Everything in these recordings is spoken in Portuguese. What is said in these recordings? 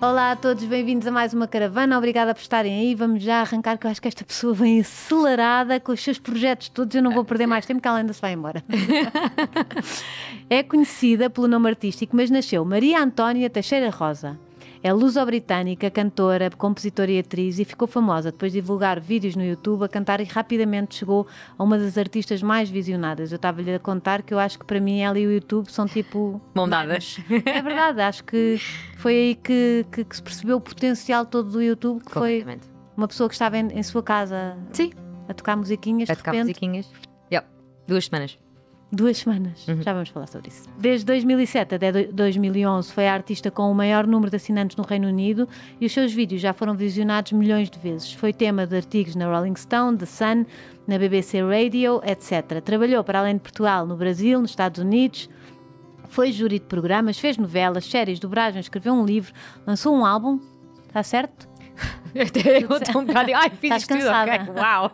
Olá a todos, bem-vindos a mais uma caravana. Obrigada por estarem aí. Vamos já arrancar, que eu acho que esta pessoa vem acelerada com os seus projetos todos. Eu não vou perder mais tempo, que ela ainda se vai embora. é conhecida pelo nome artístico, mas nasceu Maria Antónia Teixeira Rosa. É luso-britânica, cantora, compositora e atriz e ficou famosa depois de divulgar vídeos no YouTube a cantar e rapidamente chegou a uma das artistas mais visionadas. Eu estava-lhe a contar que eu acho que para mim ela e o YouTube são tipo. Mão dadas. É verdade, acho que foi aí que, que, que se percebeu o potencial todo do YouTube, que foi uma pessoa que estava em, em sua casa Sim. a tocar musiquinhas. A tocar repente, musiquinhas. Yep. Duas semanas. Duas semanas, uhum. já vamos falar sobre isso. Desde 2007 até 2011 foi a artista com o maior número de assinantes no Reino Unido e os seus vídeos já foram visionados milhões de vezes. Foi tema de artigos na Rolling Stone, The Sun, na BBC Radio, etc. Trabalhou para além de Portugal, no Brasil, nos Estados Unidos, foi júri de programas, fez novelas, séries, dobragens, escreveu um livro, lançou um álbum, está certo? Eu estou um bocado. Ai, fiz Estás isto tudo, ok, uau!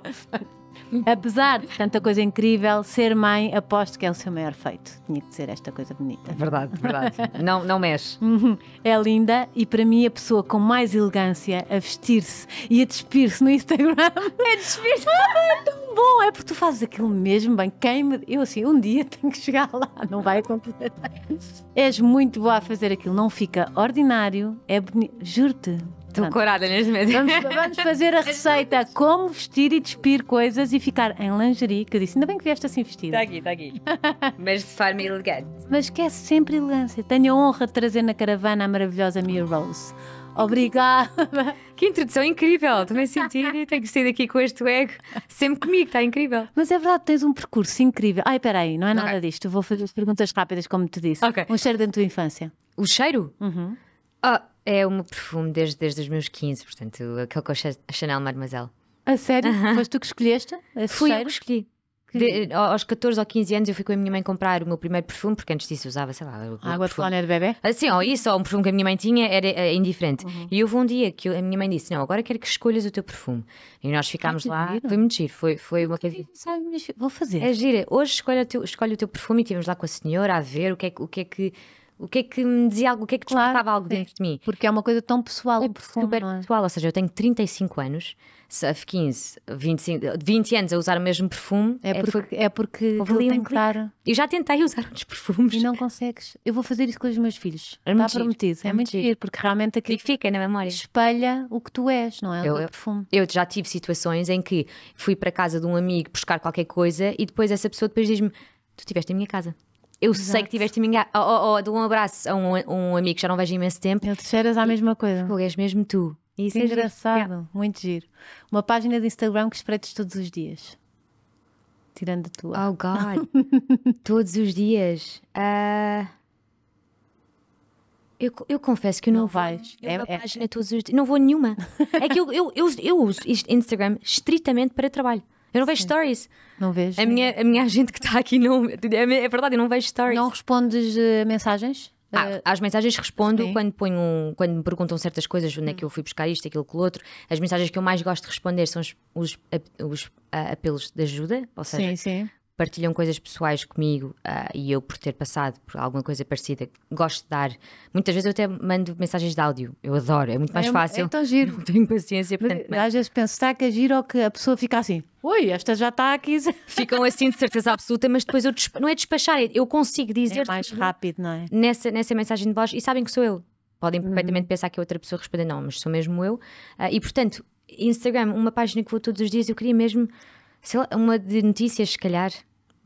Apesar de tanta coisa incrível, ser mãe aposto que é o seu maior feito. Tinha que dizer esta coisa bonita. Verdade, verdade. não, não mexe. Uhum. É linda e para mim a pessoa com mais elegância a vestir-se e a despir-se no Instagram. É despir-se. Ah, é tão bom, é porque tu fazes aquilo mesmo bem. Quem me... Eu assim, um dia tenho que chegar lá, não vai acontecer. És muito boa a fazer aquilo, não fica ordinário, é bonito. Juro-te. Estou corada neste momento. Vamos, vamos, fazer a receita: como vestir e despir coisas e ficar em lingerie. Que eu disse, ainda bem que vieste assim vestida. Está aqui, está aqui. Mas de forma elegante. Mas esquece sempre elegância. Tenho a honra de trazer na caravana a maravilhosa Mia Rose. Obrigada. Que introdução incrível. Também senti e tenho que sair daqui com este ego. Sempre comigo, está incrível. Mas é verdade, tens um percurso incrível. Ai, espera aí, não é nada okay. disto. Vou fazer as perguntas rápidas, como te disse. Okay. Um cheiro da tua infância. O cheiro? Uhum. Ah, é o meu perfume desde, desde os meus 15, portanto, aquele com a Chanel Mademoiselle. A sério? Uh -huh. Foste tu que escolheste? Fui eu que escolhi. De, aos 14 ou 15 anos eu fui com a minha mãe comprar o meu primeiro perfume, porque antes disso usava, sei lá, água de colónia de bebê? Assim, ah, ou isso, ou um perfume que a minha mãe tinha, era, eh, indiferente. Uhum. E houve um dia que eu, a minha mãe disse: Não, agora quero que escolhas o teu perfume. E nós ficámos lá, giro. foi muito giro, foi, foi uma coisa. Vou fazer. É gira, hoje escolhe o, teu, escolhe o teu perfume e estivemos lá com a senhora a ver o que é, o que, é que o que é que me dizia algo? O que é que despertava claro, algo dentro é de mim? Porque é uma coisa tão pessoal. É, é profundo, super é? pessoal. Ou seja, eu tenho 35 anos, 15, 25, 20 anos a usar o mesmo perfume. É, é porque, é porque, é porque tentar... Eu já tentei usar outros perfumes. E não consegues. Eu vou fazer isso com os meus filhos. É Está prometido. É, é muito giro, porque realmente aquilo fica na memória. Espelha o que tu és, não é? Eu, o perfume. Eu já tive situações em que fui para casa de um amigo buscar qualquer coisa e depois essa pessoa depois diz-me: Tu estiveste em minha casa. Eu Exato. sei que tiveste minha. Oh, oh, oh, dou um abraço a um, um amigo que já não vejo imenso tempo. Ele te cheiras à e, mesma coisa. Pô, és mesmo tu. Isso é engraçado, muito giro. Uma página de Instagram que espreites todos os dias. Tirando a tua. Oh, God. todos os dias. Uh... Eu, eu, confesso que eu não, não vais. Eu é, é, página todos os dias. Não vou nenhuma. É que eu, eu, eu, eu uso Instagram estritamente para trabalho. Eu não vejo Sim. stories. Não vejo. A minha, a minha gente que está aqui não. É, é verdade, eu não vejo stories. Não respondes uh, mensagens? Ah, eh, às mensagens respondo quando ponho quando me perguntam certas coisas, onde é hum. que eu fui buscar isto, aquilo, aquilo outro. As mensagens que eu mais gosto de responder são os, os, os ah, apelos de ajuda, ou seja, sim, sim. partilham coisas pessoais comigo uh, e eu por ter passado por alguma coisa parecida, gosto de dar. Muitas vezes eu até mando mensagens de áudio, eu adoro, é muito mais é, fácil. É tão giro. Não tenho paciência. Portanto, mas, Às vezes penso, está que é giro ou que a pessoa fica assim ui, esta já está aqui. Ficam assim de certeza absoluta, mas depois eu não é despachar, é, eu consigo dizer. É mais rápido, não é? Nessa, nessa mensagem de voz, e sabem que sou eu. Podem uhum. perfeitamente pensar que outra pessoa responde, não, mas sou mesmo eu. Uh, e portanto, Instagram, uma página que vou todos os dias, eu queria mesmo, sei lá, uma de notícias, se calhar.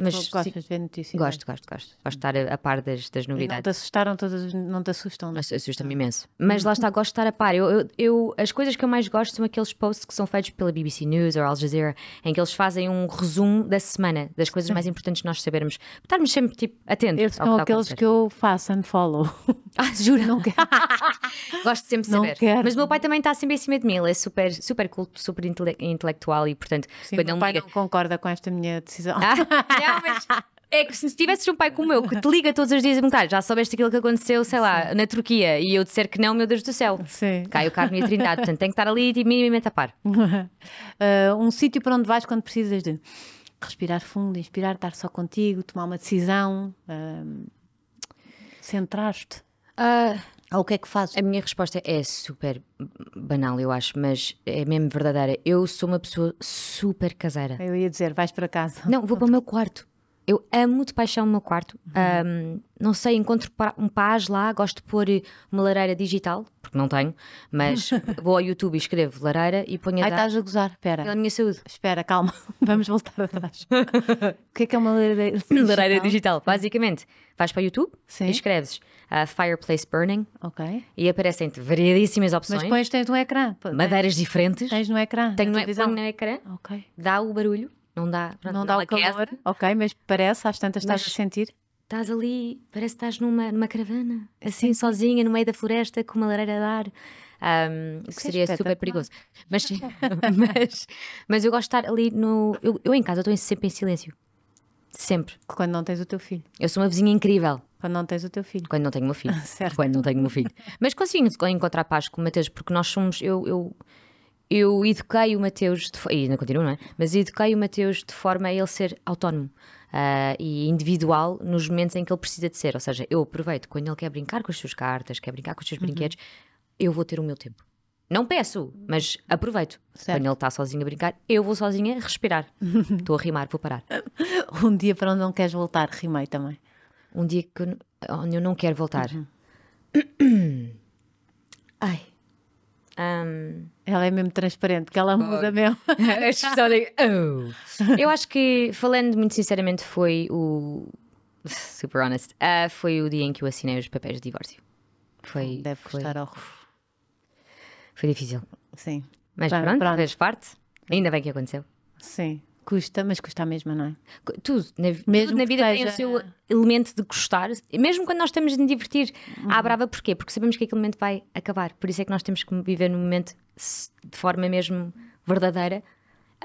Mas gostas de ver notícias? É? Gosto, gosto, gosto. Gosto de estar a, a par das, das novidades. E não te assustaram todas, não te assustam? Não? É? Assustam-me imenso. Mas lá está, gosto de estar a par. Eu, eu, eu, as coisas que eu mais gosto são aqueles posts que são feitos pela BBC News ou Al Jazeera, em que eles fazem um resumo da semana, das coisas mais importantes nós sabermos. Estarmos sempre tipo, atentos. Eles são aqueles que eu faço unfollow. follow. Ah, juro? Não quero. gosto de sempre não saber. Quero. Mas o meu pai também está sempre em cima de mim. Ele é super, super culto, super intele intelectual e, portanto, sim, quando meu pai liga... não concorda com esta minha decisão. Ah, É que se tivesses um pai como eu que te liga todos os dias e perguntar já soubeste aquilo que aconteceu, sei lá, Sim. na Turquia e eu disser que não, meu Deus do céu. Sim. Cai o carne e a trindade. Portanto, tem que estar ali e minimamente a par. Uh, um sítio para onde vais quando precisas de respirar fundo, inspirar, estar só contigo, tomar uma decisão, uh, centrar-te. Uh, ou o que é que faz? A minha resposta é super banal, eu acho, mas é mesmo verdadeira. Eu sou uma pessoa super caseira. Eu ia dizer, vais para casa. Não, vou para o meu quarto. Eu amo de paixão o meu quarto. Uhum. Um, não sei, encontro um paz lá, gosto de pôr eh, uma lareira digital, porque não tenho, mas vou ao YouTube e escrevo lareira e ponho a Ai, estás a gozar, espera. Pela minha saúde. Espera, calma, vamos voltar atrás. o que é que é uma lareira digital? lareira digital, basicamente. Vais para o YouTube Sim. e escreves uh, Fireplace Burning. Ok. E aparecem-te variedíssimas opções. Mas pões, tens no ecrã. Madeiras tens, diferentes. Tens no ecrã. Tenho no, no ecrã. Ok. Dá o barulho. Não dá. Pronto, não, dá o calor. Ok, mas parece, às tantas mas, estás a sentir. Estás ali, parece que estás numa, numa caravana, assim, Sim. sozinha, no meio da floresta, com uma lareira a dar. Um, que é seria super perigoso. Mas, mas, mas eu gosto de estar ali no. Eu, eu em casa estou sempre em silêncio. Sempre. Quando não tens o teu filho. Eu sou uma vizinha incrível. Quando não tens o teu filho. Quando não tenho o meu filho. certo. Quando não tenho o meu filho. Mas consigo encontrar paz com o Mateus, porque nós somos. Eu, eu, eu eduquei o Mateus. De, e ainda continuo, não é? Mas eduquei o Mateus de forma a ele ser autónomo. Uh, e individual nos momentos em que ele precisa de ser. Ou seja, eu aproveito quando ele quer brincar com as suas cartas, quer brincar com os seus uhum. brinquedos, eu vou ter o meu tempo. Não peço, mas aproveito. Certo. Quando ele está sozinho a brincar, eu vou sozinha respirar. Estou a rimar, vou parar. um dia para onde não queres voltar, rimei também um dia que onde eu não quero voltar. Uhum. Ai. Um... Ela é mesmo transparente, que ela muda mesmo. A é é, oh. Eu acho que, falando muito sinceramente, foi o. Super honest. Uh, foi o dia em que eu assinei os papéis de divórcio. Foi, Deve foi... custar ao. Foi difícil. Sim. Mas pronto, pronto. fez parte. Ainda bem que aconteceu. Sim. Custa, mas custa mesmo, não é? Tudo na, mesmo tudo na vida tem o seu elemento de custar. Mesmo quando nós estamos a divertir ah, uhum. à brava, porquê? Porque sabemos que aquele momento vai acabar. Por isso é que nós temos que viver no momento de forma mesmo verdadeira.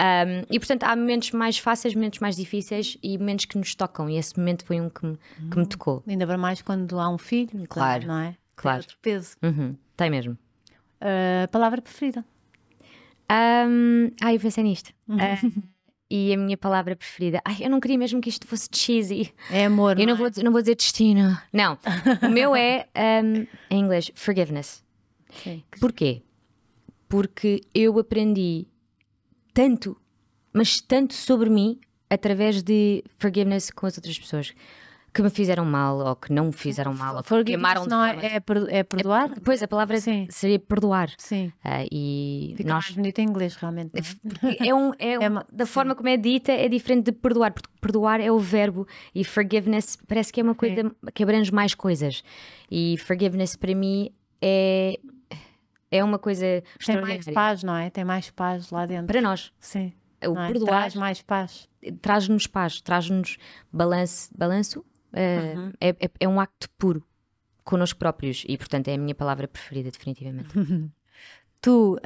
Um, e portanto, há momentos mais fáceis, momentos mais difíceis e momentos que nos tocam. E esse momento foi um que me, uhum. que me uhum. tocou. Ainda para mais quando há um filho, claro, não é? Claro. Tem outro peso. Uhum. Tem mesmo. Uh, palavra preferida? Um, ah, eu pensei nisto. Uh, e a minha palavra preferida. Ai, eu não queria mesmo que isto fosse cheesy. É amor. Eu não, vou, é? não vou dizer destino. Não. o meu é, um, em inglês, forgiveness. Okay. Porquê? Porque eu aprendi tanto, mas tanto sobre mim através de forgiveness com as outras pessoas que me fizeram mal ou que não me fizeram mal ou que queimaram não é, é? É, é perdoar? É, pois, a palavra Sim. seria perdoar. Sim. Uh, e Fica nós... mais bonito em inglês, realmente. É? é, é um, é, um, é uma... Da forma Sim. como é dita, é diferente de perdoar, porque perdoar é o verbo e forgiveness parece que é uma coisa que abrange mais coisas. E forgiveness para mim é. É uma coisa Tem mais paz, não é? Tem mais paz lá dentro. Para nós. Sim. O perdoar. Traz mais paz. Traz-nos paz, traz-nos balanço. Balanço? Eh, uhum. é, é, é, um acto puro connosco próprios e, portanto, é a minha palavra preferida, definitivamente. Tu uh,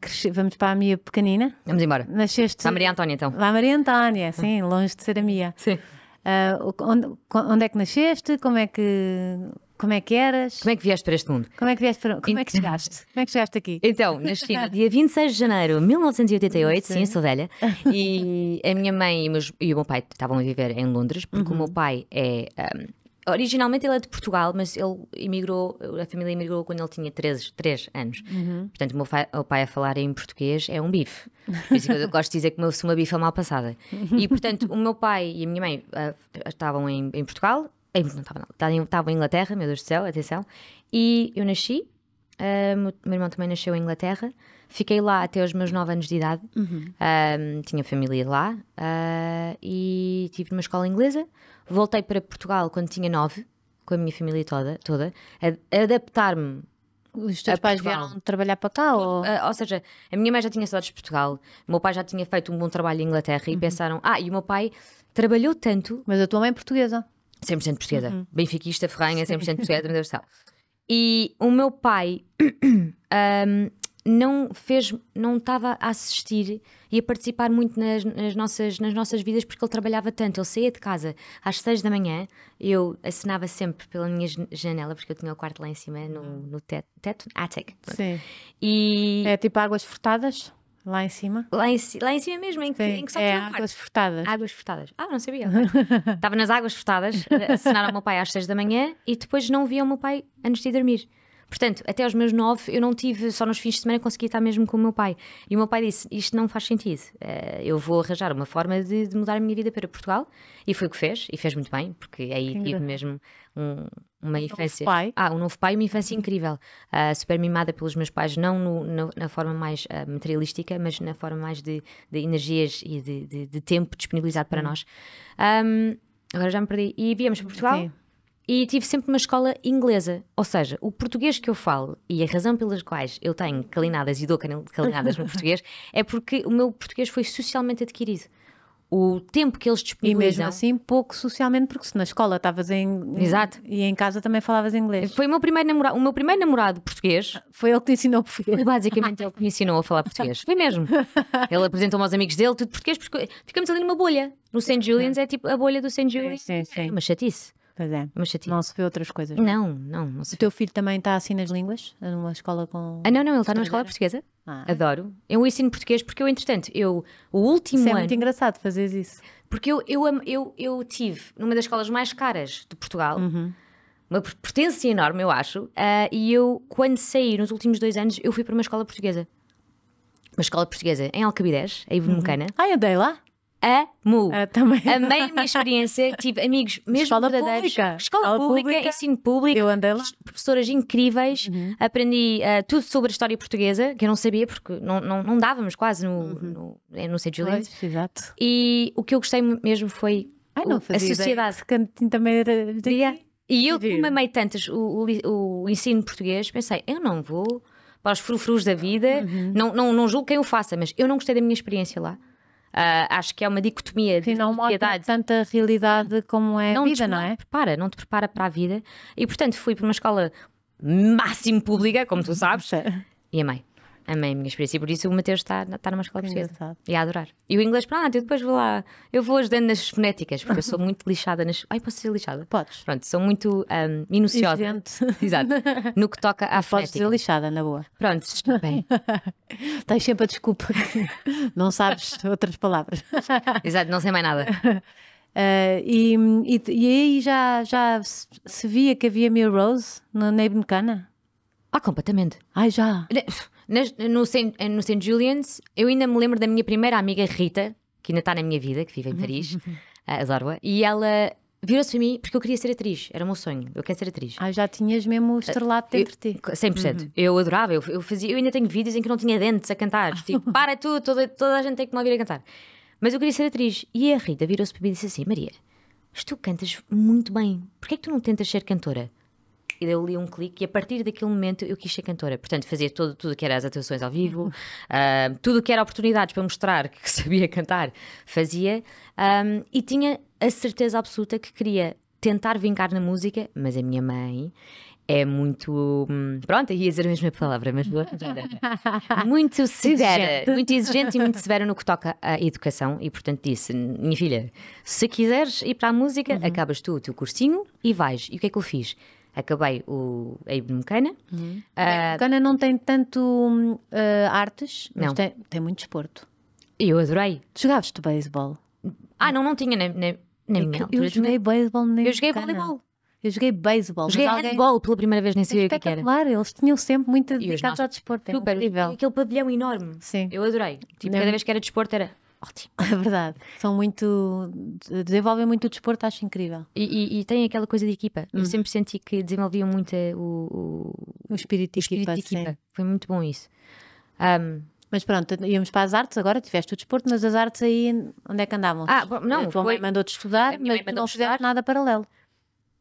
cresci... vamos para a minha pequenina? Vamos embora. Nasceste. Vai Maria Antónia, então. Vai Maria Antónia, sim, uhum. longe de ser a minha. Sim. Uh, onde, onde, é que nasceste? Como é que como é que eras? Como é que vieste para este mundo? Como é que vieste para... Como é que chegaste? Como é que chegaste aqui? Então, nasci no dia 26 de janeiro de 1988, sim, sim sou velha, e a minha mãe e, meus, e, o meu pai estavam a viver em Londres, porque uhum. o meu uhum. pai é... Um, Originalmente ele é de Portugal, mas ele emigrou, a família emigrou quando ele tinha 13, 3 anos. Uhum. Portanto, o meu, pai, o pai a falar em português é um bife. Por isso é que eu gosto de dizer que sou uma bife mal passada. E, portanto, o meu pai e a minha mãe uh, estavam em, em Portugal, não estava não, tá estava em Inglaterra, meu Deus do céu, atenção. E eu nasci, uh, meu irmão também nasceu em Inglaterra. Fiquei lá até os meus 9 anos de idade. Uhum. Ah, tinha família lá uh, e tive uma escola inglesa. Voltei para Portugal quando tinha 9, com a minha família toda, toda adaptar-me os teus pais Portugal. vieram trabalhar para cá? Ou... ou seja, a minha mãe já tinha saudades de Portugal, o meu pai já tinha feito um bom trabalho em Inglaterra e uhum. pensaram, ah, e o meu pai trabalhou tanto. Mas a tua mãe é portuguesa? 100% portuguesa. Uhum. Benfiquista, ferranha, 100% portuguesa, universal. E o meu pai um, não fez, não estava a assistir e a participar muito nas, nas, nossas, nas nossas vidas porque ele trabalhava tanto. Ele saía de casa às seis da manhã, eu assinava sempre pela minha janela, porque eu tinha o quarto lá em cima, no, uhum. no teto, teto? Attic. Sim. E... É tipo águas furtadas? Lá em cima? Lá em, lá em cima mesmo, em que, em que só é, águas furtadas. Águas furtadas. Ah, não sabia. Estava nas águas furtadas, eh, acenaram o meu pai às seis da manhã e depois não via o meu pai antes de dormir. Portanto, até aos meus nove eu não tive, só nos fins de semana conseguia estar mesmo com o meu pai. E o meu pai disse: Isto não faz sentido, eh, eu vou arranjar uma forma de, de mudar a minha vida para Portugal. E foi o que fez, e fez muito bem, porque é aí tive mesmo um, uma infância. Um pai. Ah, um novo pai, uma infância incrível. Uh, super mimada pelos meus pais, não no, no, na forma mais uh, materialística, mas na forma mais de, de energias e de, de, de, tempo disponibilizado para hum. nós. Um, agora já me perdi. E viemos para Portugal. Sim. E tive sempre uma escola inglesa, ou seja, o português que eu falo e a razão pelas quais eu tenho calinadas e dou calinadas no português é porque o meu português foi socialmente adquirido o tempo que eles disponibilizam. E mesmo assim, pouco socialmente, porque se na escola estavas em. Exato. E em casa também falavas inglês. Foi o meu primeiro namorado, o meu primeiro namorado português. Ah, foi ele que te ensinou português. Basicamente, ele que me ensinou a falar português. Foi mesmo. Ele apresentou-me aos amigos dele, tudo português, porque ficamos ali numa bolha. No St. Julian's é tipo a bolha do St. Julian's. Sim, sim. É uma chatice. Pois é. é uma chatice. Não se vê outras coisas. Não, é? não. não o teu filho também está assim nas línguas? Numa escola com. Ah, não, não, ele está numa escola portuguesa. Ah. É? Adoro. Eu ensino português porque eu, entretanto, eu, o último isso ano. É muito engraçado fazeres isso. Porque eu, eu, eu, eu, eu tive numa das escolas mais caras de Portugal. Uhum uma potência enorme, eu acho. Uh, e eu, quando saí nos últimos dois anos, eu fui para uma escola portuguesa. Uma escola portuguesa em Alcabidez, em Ibn Mocana. Uhum. Ah, lá? amo. Eu é, também. Amei a minha experiência. Tive amigos mesmo Escola verdadeiros. Pública. Escola, Escola pública, pública, ensino público. Eu andei lá. Professoras incríveis. Uhum. Aprendi uh, tudo sobre a história portuguesa, que eu não sabia, porque não, não, não dávamos quase no, uhum. no, eh, no St. Exato. E o que eu gostei mesmo foi Ai, não a sociedade. Ideia. também era daqui. E eu que amei tantas o, o, o ensino português, pensei, eu não vou para os frufrus da vida, uhum. não, não, não julgo quem o faça, mas eu não gostei da minha experiência lá. Uh, acho que é uma dicotomia Sim, de não tanta realidade como é não a vida, te, não é? Não prepara, não te prepara para a vida. E portanto fui para uma escola máximo pública, como tu sabes, e amei. Amei a minha experiência e por isso o Mateus está, está numa escola é portuguesa. E a adorar. E o inglês, pronto, eu depois vou lá, eu vou ajudando nas fonéticas, porque eu sou muito lixada nas. Ai, posso ser lixada? Podes. Pronto, sou muito um, minuciosa. Exato. No que toca à fonética. Podes ser lixada, na boa. Pronto, bem. Tens sempre a desculpa não sabes outras palavras. Exato, não sei mais nada. Uh, e, e, e, aí já, já se via que havia Mil Rose na Abe Mecana? Ah, completamente. Ai, já no, Saint, eh, St. Julian's, eu ainda me lembro da minha primeira amiga Rita, que ainda está na minha vida, que vive em Paris, ah, a Zorba, e ela virou-se para mim porque eu queria ser atriz, era o meu sonho, eu quero ser atriz. Ah, já tinhas mesmo ah, estrelado dentro de ti. 100%. Uhum. Eu adorava, eu, eu, fazia, eu ainda tenho vídeos em que não tinha dentes a cantar, tipo, para tudo, toda, toda a gente tem que me ouvir a cantar. Mas eu queria ser atriz. E a Rita virou-se para mim e disse assim: Maria, mas tu cantas muito bem, porquê é que tu não tentas ser cantora? e deu ali um clique e a partir daquele momento eu quis ser cantora. Portanto, fazia todo, tudo que era as atuações ao vivo, uh, tudo que era oportunidades para mostrar que sabia cantar, fazia um, ah, e tinha a certeza absoluta que queria tentar vingar na música, mas a minha mãe é muito. Hum, pronto, ia dizer a mesma palavra, mas Muito severa, muito exigente e muito severa no que toca à educação. E, portanto, disse: Minha filha, se quiseres ir para a música, uhum. acabas tu o teu cursinho e vais. E o que é que eu fiz? acabei o, a Ibn Mecana. Uhum. Uh, não tem tanto uh, artes, não. Tem, tem, muito desporto. Eu adorei. Tu jogavas de beisebol? Ah, não, não tinha nem nem na minha altura. Eu joguei beisebol na Eu joguei voleibol. Eu joguei beisebol. Joguei alguém... handball pela primeira vez, nem sabia o que é era. Claro, eles tinham sempre muito dedicados ao desporto. Super, é incrível. Aquele pavilhão enorme. Sim. Eu adorei. Tipo, cada vez que era desporto era ótimo. É verdade. São muito. desenvolvem muito o desporto, acho incrível. E, e, e tem aquela coisa de equipa. Hum. Eu uhum. sempre senti que desenvolviam muito eh, o, o, o espírito, o espírito de equipa. Foi muito bom isso. Um, mas pronto, íamos para as artes agora, tiveste o desporto, mas as artes aí, onde é que andavam? Ah, não, a tua foi... mãe mandou-te estudar, mas tu não fizeste nada paralelo.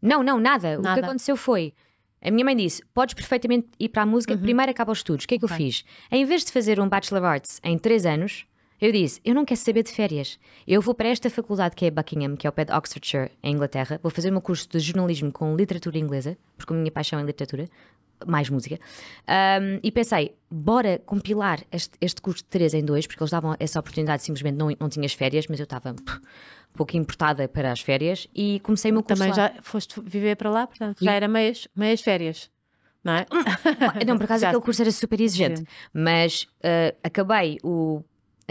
Não, não, nada. nada. O que aconteceu foi, a minha mãe disse, podes perfeitamente ir para a música, uhum. primeiro acaba os estudos. O que é que okay. eu fiz? Em vez de fazer um Bachelor of Arts em 3 anos, eu disse: Eu não quero saber de férias. Eu vou para esta faculdade que é Buckingham, que é ao pé de Oxfordshire, em Inglaterra. Vou fazer o meu curso de jornalismo com literatura inglesa, porque a minha paixão é literatura, mais música. Um, e pensei: bora compilar este, este curso de 3 em 2, porque eles davam essa oportunidade, simplesmente não, não tinhas férias, mas eu estava pouco importada para as férias e comecei o meu curso Também lá. já foste viver para lá, portanto, e... já era meias, meias férias. Não, é? não, por acaso aquele curso era super exigente, Sim. mas uh, acabei o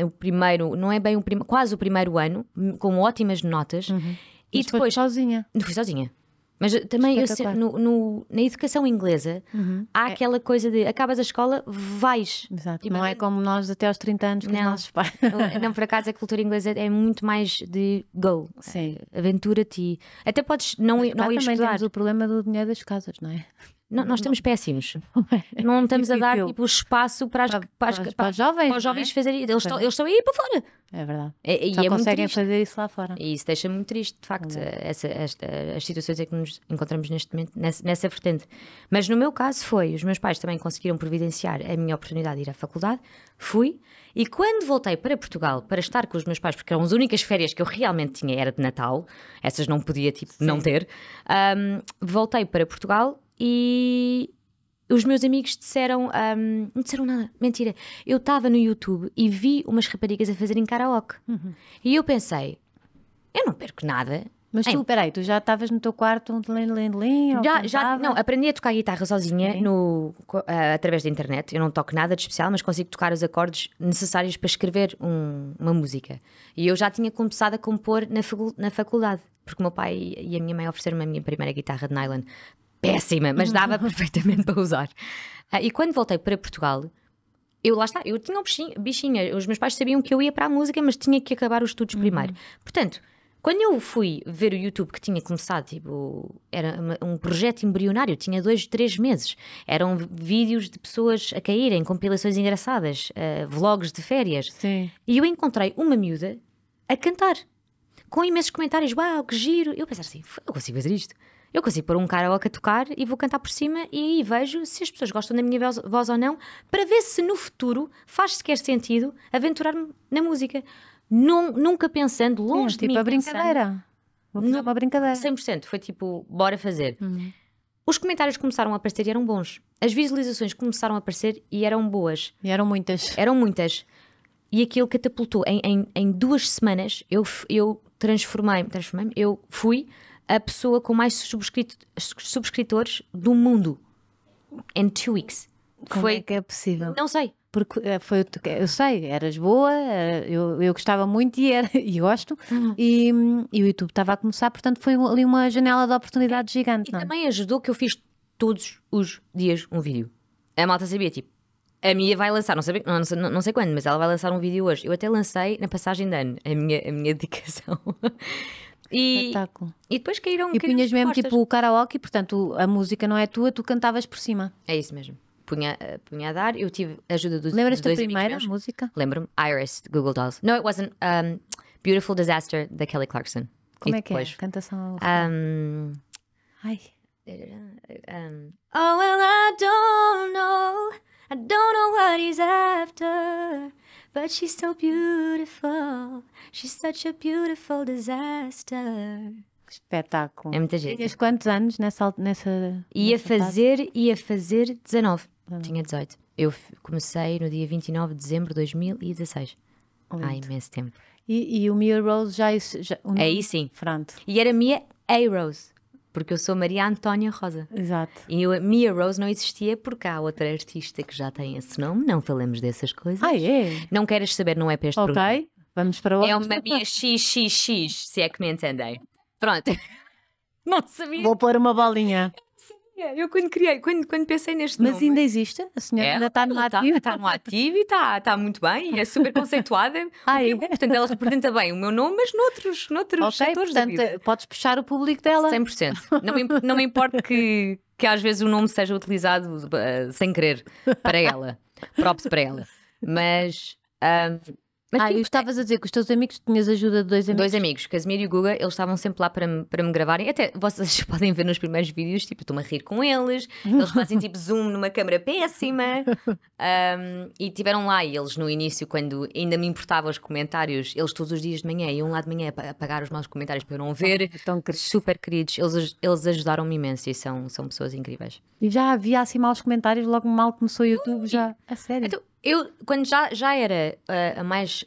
o primeiro, não é bem o primeiro, quase o primeiro ano, com ótimas notas. Uhum. E Mas depois. sozinha? Não fui sozinha. Mas eh, também eu, no, no, na educação inglesa uhum. há é. aquela coisa de acabas a escola, vais. Exato. E não é como nós até aos 30 anos com não. os nossos pais. Eh, não, por acaso a cultura inglesa é muito mais de go. Sim. Aventura-te. Até podes não, não ir também estudar. temos o problema do dinheiro das casas, não é? Não, nós estamos péssimos. Não estamos a dar tipo, espaço para, as, para, para, para, para os jovens, para os é? jovens é? fazerem. Eles, estão, eles estão aí para fora. É verdade. É, e Só é conseguem fazer isso lá fora. E isso deixa-me muito triste, de facto, é. essa, esta, as situações em que nos encontramos neste momento, nessa, nessa vertente. Mas no meu caso foi, os meus pais também conseguiram providenciar a minha oportunidade de ir à faculdade, fui, e quando voltei para Portugal para estar com os meus pais, porque eram as únicas férias que eu realmente tinha, era de Natal, essas não podia tipo, não ter, um, voltei para Portugal e os meus amigos disseram. Um, não disseram nada, mentira. Eu estava no YouTube e vi umas raparigas a fazerem karaoke. Uhum. E eu pensei, eu não perco nada. Mas tu, peraí, tu já estavas no teu quarto de len, Já, já, não, aprendi a tocar guitarra sozinha no, uh, através da internet. Eu não toco nada de especial, mas consigo tocar os acordes necessários para escrever um, uma música. E eu já tinha começado a compor na, na faculdade, porque o meu pai e a minha mãe ofereceram-me a minha primeira guitarra de nylon péssima, mas dava perfeitamente para usar. Uh, e quando voltei para Portugal, eu lá está, eu tinha um bichinho, bichinho, os meus pais sabiam que eu ia para a música, mas tinha que acabar os estudos uhum. primeiro. Portanto, quando eu fui ver o YouTube que tinha começado, tipo, era um projeto embrionário, tinha dois, três meses. Eram vídeos de pessoas a caírem, compilações engraçadas, uh, vlogs de férias. Sim. E eu encontrei uma miúda a cantar, com imensos comentários: Uau, que giro! Eu pensava assim, eu consigo fazer isto. Eu consigo pôr um karaoke a tocar e vou cantar por cima e aí vejo se as pessoas gostam da minha voz, ou não, para ver se no futuro faz sequer sentido aventurar-me na música. Num, nunca pensando é, longe Sim, tipo de mim. a brincadeira. Pensando, vou fazer uma brincadeira. 100%. Foi tipo, bora fazer. Hum. Os comentários começaram a aparecer e eram bons. As visualizações começaram a aparecer e eram boas. E eram muitas. Eram muitas. E aquilo catapultou. Em, em, em duas semanas eu, eu transformei-me. Transformei eu fui a pessoa com mais subscrit subscritores do mundo em two weeks. Como foi... é que é possível? Não sei. Porque eh, foi, eu sei, eras boa, eh, eu, eu gostava muito e, era, e gosto, uhum. e, e, o YouTube estava a começar, portanto foi ali uma janela de oportunidade gigante. E não? É? também ajudou que eu fiz todos os dias um vídeo. A malta sabia, tipo, a minha vai lançar, não sei, não, sei, não sei quando, mas ela vai lançar um vídeo hoje. Eu até lancei na passagem de ano a minha, a minha dedicação. E, Espetáculo. e depois caíram E punhas mesmo tipo o karaoke, portanto a música não é tua, tu cantavas por cima. É isso mesmo. Punha, eh, punha a dar, eu tive ajuda dos Lembras-te da primeira música? Lembro-me, Iris, Google Dolls. No, it wasn't um, Beautiful Disaster da Kelly Clarkson. Como e é que é depois, é? Cantação. Um, Ai. Um, oh, well, I don't know. I don't know what he's after. But she's so beautiful. She's such a beautiful disaster. Espetáculo. É muita gente. Tinhas quantos anos nessa. nessa ia nessa fazer, fase? ia fazer 19. Ah. Tinha 18. Eu comecei no dia 29 de dezembro de 2016. Lindo. Há imenso tempo. E, e o Mia Rose já. já um... Aí sim. Pronto. E era Mia A. Rose porque eu sou Maria Antónia Rosa. Exato. E eu, Mia Rose não existia porque há outra artista que já tem esse nome. Não falamos dessas coisas. Ah, é? Não queres saber, não é para este Ok, programa. vamos para outra. É uma Mia XXX, se é que me entendem. Pronto. Não sabia. Vou pôr uma bolinha. Eu quando criei, quando, quando pensei neste Mas nome, ainda existe? A senhora ela, é, ainda está no tá, ativo? Está no ativo e está, está muito bem, é super conceituada. ah é? Porque, portanto, ela representa bem o meu nome, mas noutros, noutros okay, setores portanto, da vida. podes puxar o público dela. 100%. Não me, não me importa que, que às vezes o nome seja utilizado uh, sem querer para ela. Props para ela. Mas... Mas ah, e é estavas a dizer que os teus amigos tinhas ajuda de dois amigos? Dois amigos, Casimiro e Guga, eles estavam sempre lá para me, para me gravarem. Até vocês podem ver nos primeiros vídeos, tipo, estou-me a rir com eles, eles fazem tipo zoom numa câmera péssima. Um, e tiveram lá, e eles no início, quando ainda me importavam os comentários, eles todos os dias de manhã iam lá de manhã apagar os maus comentários para eu não ver. Estão super queridos, eles, eles ajudaram-me imenso e são, são pessoas incríveis. E já havia assim maus comentários, logo mal começou o YouTube, já. A sério. Então, eu, quando já, já era uh, a, mais,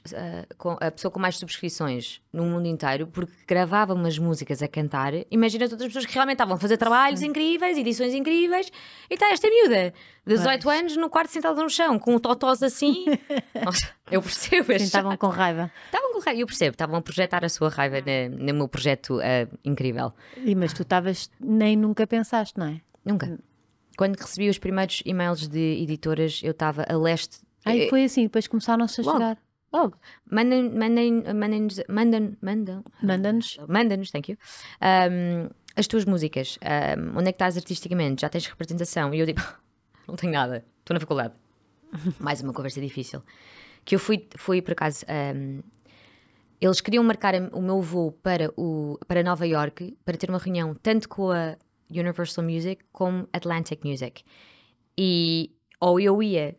uh, a pessoa com mais subscrições no mundo inteiro, porque gravava umas músicas a cantar, imagina as outras pessoas que realmente estavam a fazer trabalhos Sim. incríveis, edições incríveis, e está esta miúda, 18 pois. anos, no quarto sentada no chão, com um totós assim. Nossa, eu percebo. estavam com raiva. Estavam com raiva, eu percebo, estavam a projetar a sua raiva no meu projeto uh, incrível. E, mas tu estavas, nem nunca pensaste, não é? Nunca quando recebi os primeiros e-mails de editoras, eu estava a leste. Aí eh, foi assim, depois começaram a Logo. chegar. Logo, mandem, nos mandem, manda-nos, manda-nos, thank you. Um, as tuas músicas, um, onde é que estás artisticamente? Já tens representação? E eu digo, não tenho nada, estou na faculdade. Mais uma conversa difícil. Que eu fui, fui por acaso, um, eles queriam marcar o meu voo para, o, para Nova York para ter uma reunião tanto com a Universal Music como Atlantic Music. E ou eu ia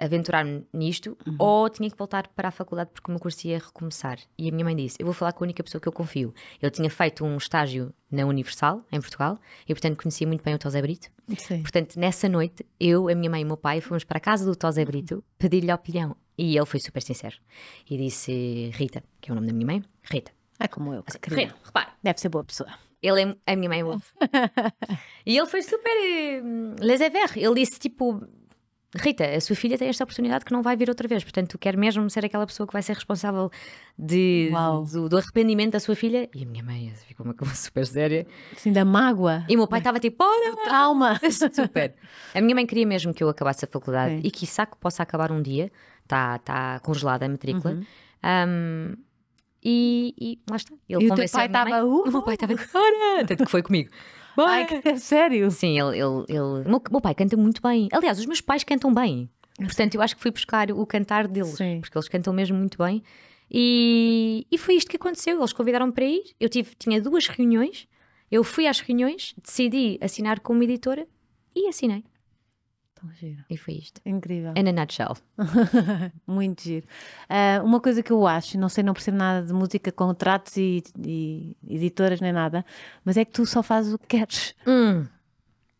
aventurar-me nisto, uhum. ou tinha que voltar para a faculdade porque o meu curso ia recomeçar. E a minha mãe disse: Eu vou falar com a única pessoa que eu confio. Eu tinha feito um estágio na Universal, em Portugal, e portanto conhecia muito bem o Tosé Brito. Sim. Portanto, nessa noite, eu, a minha mãe e o meu pai fomos para a casa do Tosé uhum. Brito uhum. pedir-lhe a opinião. E ele foi super sincero. E disse: Rita, que é o nome da minha mãe, Rita. É como eu, que assim, Rita, repara. Deve ser boa pessoa. Ele é, a minha mãe é e ele foi super hum, laissez-faire. Ele disse tipo. Rita, a sua filha tem esta oportunidade que não vai vir outra vez, portanto, tu quer mesmo ser aquela pessoa que vai ser responsável de, do, do, arrependimento da sua filha? E a minha mãe assim, ficou uma coisa super séria. Assim, da mágoa. E o meu pai estava tipo, olha, calma. Super. A minha mãe queria mesmo que eu acabasse a faculdade Sim. e que que possa acabar um dia, está tá congelada a matrícula. Uhum. Um, e, e lá está. Ele e o teu pai estava. o meu pai estava. Ora! Tanto que foi comigo. Ai, que... sério? Sim, ele. ele, ele... Meu, meu pai canta muito bem. Aliás, os meus pais cantam bem. Portanto, eu acho que fui buscar o cantar deles, Sim. porque eles cantam mesmo muito bem. E, e foi isto que aconteceu. Eles convidaram-me para ir. Eu tive, tinha duas reuniões. Eu fui às reuniões, decidi assinar com uma editora e assinei. Tão giro. E foi isto. Incrível. In a nutshell. Muito giro. Uh, uma coisa que eu acho, não sei, não percebo nada de música, contratos e, e editoras nem nada, mas é que tu só fazes o que queres. Hum.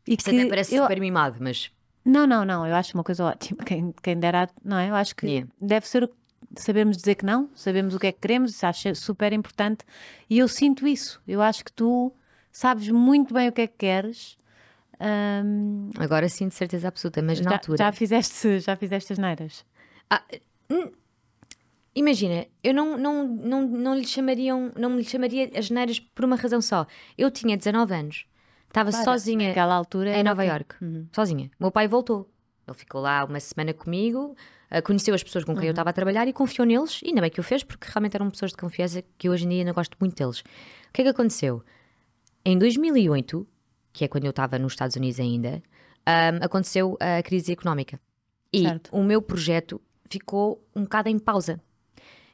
E Isso que até parece eu... super mimado, mas. Não, não, não. Eu acho uma coisa ótima. Quem, quem der não é? eu acho que yeah. deve ser o que sabemos dizer que não, sabemos o que é que queremos, isso acho super importante. E eu sinto isso. Eu acho que tu sabes muito bem o que é que queres um... Agora sim, de certeza absoluta, mas na já, altura. Já fizeste, já fizeste as neiras? Ah, imagina, eu não, não, não, não, lhe chamariam, não me lhe chamaria as neiras por uma razão só. Eu tinha 19 anos, estava Para, sozinha naquela altura em Nova Iorque, uhum. sozinha. O meu pai voltou. Ele ficou lá uma semana comigo, ah, conheceu as pessoas com quem uhum. eu estava a trabalhar e confiou neles, e ainda bem que o fez, porque realmente eram pessoas de confiança que hoje em dia não gosto muito deles. O que é que aconteceu? Em 2008, que é quando eu estava nos Estados Unidos ainda, um, aconteceu a crise económica. E certo. o meu projeto ficou um bocado em pausa.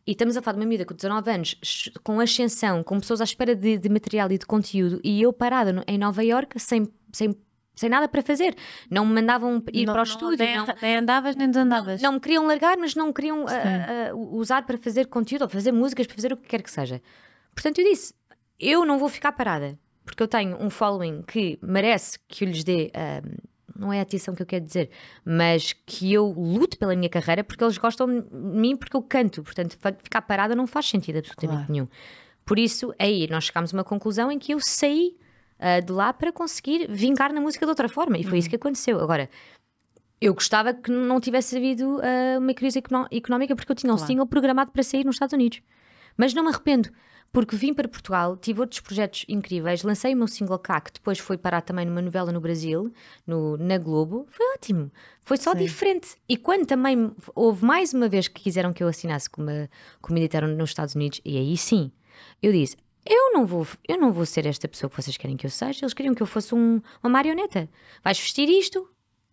E estamos a falar de uma miúda com 19 anos, com ascensão, com pessoas à espera de, de material e de conteúdo, e eu parada no, em Nova Iorque sem, sem, sem nada para fazer. Não me mandavam ir não, para o estúdio. Nem, não, nem andavas, nem desandavas. Não, não, me queriam largar, mas não me queriam uh, uh, usar para fazer conteúdo, ou fazer músicas, para fazer o que quer que seja. Portanto, eu disse: eu não vou ficar parada porque eu tenho um following que merece que eu lhes dê. não é a atenção que eu quero dizer, mas que eu luto pela minha carreira porque eles gostam de mim porque eu canto. Portanto, ficar parada não faz sentido absolutamente claro. nenhum. Por isso, aí nós chegámos a uma conclusão em que eu saí uh, de lá para conseguir vingar na música de outra forma. E foi uhum. isso que aconteceu. Agora, eu gostava que não tivesse havido uh, uma crise económica porque eu tinha um single programado para sair nos Estados Unidos. Mas não me arrependo porque vim para Portugal, tive outros projetos incríveis, lancei o meu single cá, que depois foi parar também numa novela no Brasil, no, na Globo, foi ótimo, foi só Sim. diferente. E quando também houve mais uma vez que quiseram que eu assinasse como, como nos Estados Unidos, e aí sim, eu disse, eu não vou eu não vou ser esta pessoa que vocês querem que eu seja. Eles queriam que eu fosse um, uma marioneta. Vais vestir isto,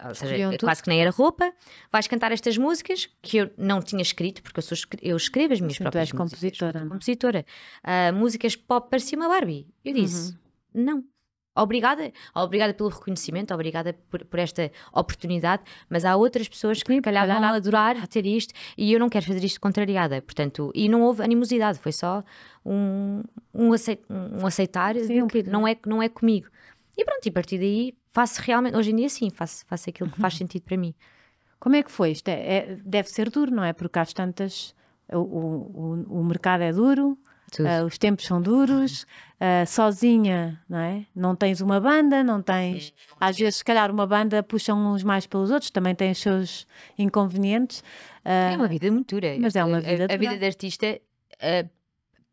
ou seja, Escolhiam quase que nem era roupa, vais cantar estas músicas que eu não tinha escrito, porque eu, sou, eu escrevo as minhas Sim, próprias tu és músicas. compositora. Compositora. Uh, músicas pop parecia uma Barbie. Eu disse, uhum. não. Obrigada, obrigada pelo reconhecimento, obrigada por, por, esta oportunidade, mas há outras pessoas que, Sim, calhar, vão adorar ter isto e eu não quero fazer isto contrariada, portanto, e não houve animosidade, foi só um, um, aceitar, um aceitar Sim, não, né? é, não é comigo. E pronto, e a partir daí faço realmente, hoje em dia sim, faço, faço aquilo que faz uhum. sentido para mim. Como é que foi? Isto é, é deve ser duro, não é? Porque há tantas o, o, o mercado é duro, uh, os tempos são duros, uh, sozinha, não é? Não tens uma banda, não tens. Às vezes, se calhar, uma banda puxa uns mais pelos outros, também tem os seus inconvenientes. Uh, é uma eh, vida muito dura. Mas é uma vida a, dura. A vida de artista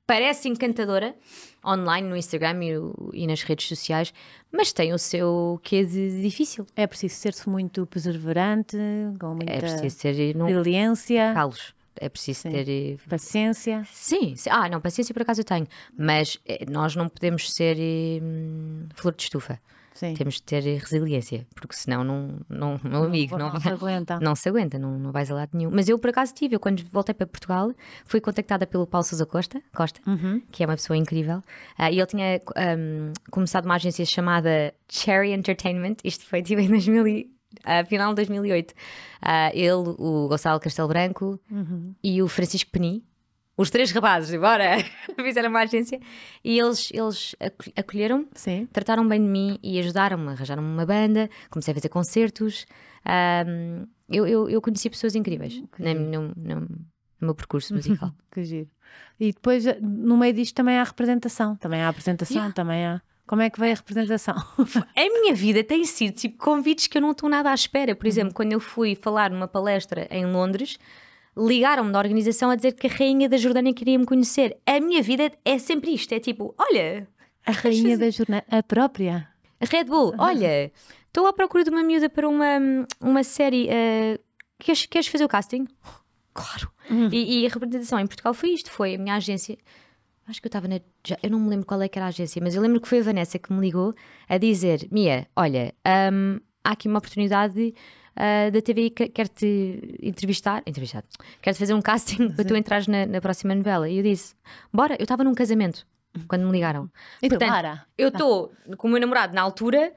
parece encantadora online, no Instagram e, e, nas redes sociais, mas tem o seu quê de difícil. É preciso ser-se muito perseverante, com é muita é preciso ter, eh, não, resiliência. Calos. É preciso Sim. ter eh, paciência. Sim, ah, não, paciência por acaso eu tenho, mas eh, nós não podemos ser hum, flor de estufa. Sim. Temos de ter resiliência, porque senão não, não meu amigo, não, não, não, se aguenta. Não se aguenta, não, não vais a lado nenhum. Mas eu por acaso tive, eu quando voltei para Portugal, fui contactada pelo Paulo Sousa Costa, Costa uhum. que é uma pessoa incrível, uh, e ele tinha um, começado uma agência chamada Cherry Entertainment, isto foi tipo em 2000 uh, ah, final de 2008. Uh, ah, ele, o Gonçalo Castelo Branco uhum. e o Francisco Peni, os três rapazes, embora fizeram uma agência, e eles, eles acolheram-me, trataram bem de mim e ajudaram-me, arranjaram-me uma banda, comecei a fazer concertos. Um, eu, eu, eu, conheci pessoas incríveis hum, no, no, no, meu percurso musical. que giro. E depois, no meio disto, também há representação, também há apresentação, yeah. também há. Como é que vai a representação? a minha vida tem sido tipo convites que eu não estou nada à espera. Por uhum. exemplo, uhum. quando eu fui falar numa palestra em Londres, ligaram-me da organização a dizer que a rainha da Jordânia queria me conhecer. A minha vida é sempre isto: é tipo, olha. A rainha da Jordânia, a própria. Red Bull, olha, estou à procura de uma miúda para uma, uma série. Uh, queres, queres fazer o casting? Claro. Uhum. E, e, a representação em Portugal foi isto: foi a minha agência. Acho que eu estava na. Já, eu não me lembro qual é que era a agência, mas eu lembro que foi a Vanessa que me ligou a dizer: Mia, olha, um, há aqui uma oportunidade. De, uh, da TVI quer te entrevistar, entrevistar, quer te fazer um casting para tu entrares na, na próxima novela. E eu disse: bora, eu estava num casamento quando me ligaram. Então, Portanto, para. eu estou com o meu namorado na altura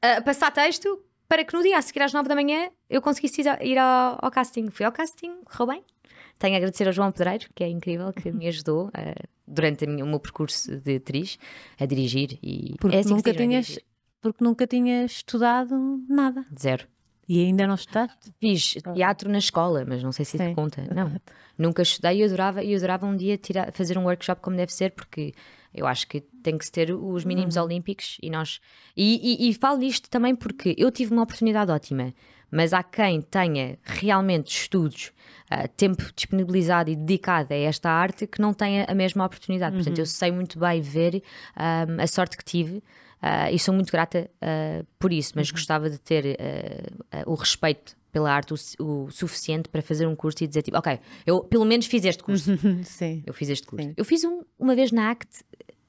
a passar texto para que no dia a seguir às 9 da manhã eu conseguisse ir ao, ao casting. Fui ao casting, correu bem. Tenho a agradecer ao João Pedreiro, que é incrível, que me ajudou uh, durante minha, o meu percurso de atriz a dirigir. E porque, é assim nunca é? tinhas, porque nunca tinha estudado nada. Zero. E ainda não estudaste? Fiz ah. teatro na escola, mas não sei se te conta. Não, nunca estudei e adorava, E adorava um dia tirar, fazer um workshop como deve ser, porque eu acho que tem que se ter os mínimos uhum. olímpicos e nós. E, e, e falo isto também porque eu tive uma oportunidade ótima, mas há quem tenha realmente estudos, uh, tempo disponibilizado e dedicado a esta arte que não tenha a mesma oportunidade. Uhum. Portanto, eu sei muito bem ver um, ah, a sorte que tive. Uh, e sou muito grata uh, por isso, mas uhum. gostava de ter uh, o respeito pela arte o, o, suficiente para fazer um curso e dizer tipo, ok, eu pelo menos fiz este curso. Uhum, sim. Eu fiz este curso. Sim. Eu fiz um, uma vez na ACT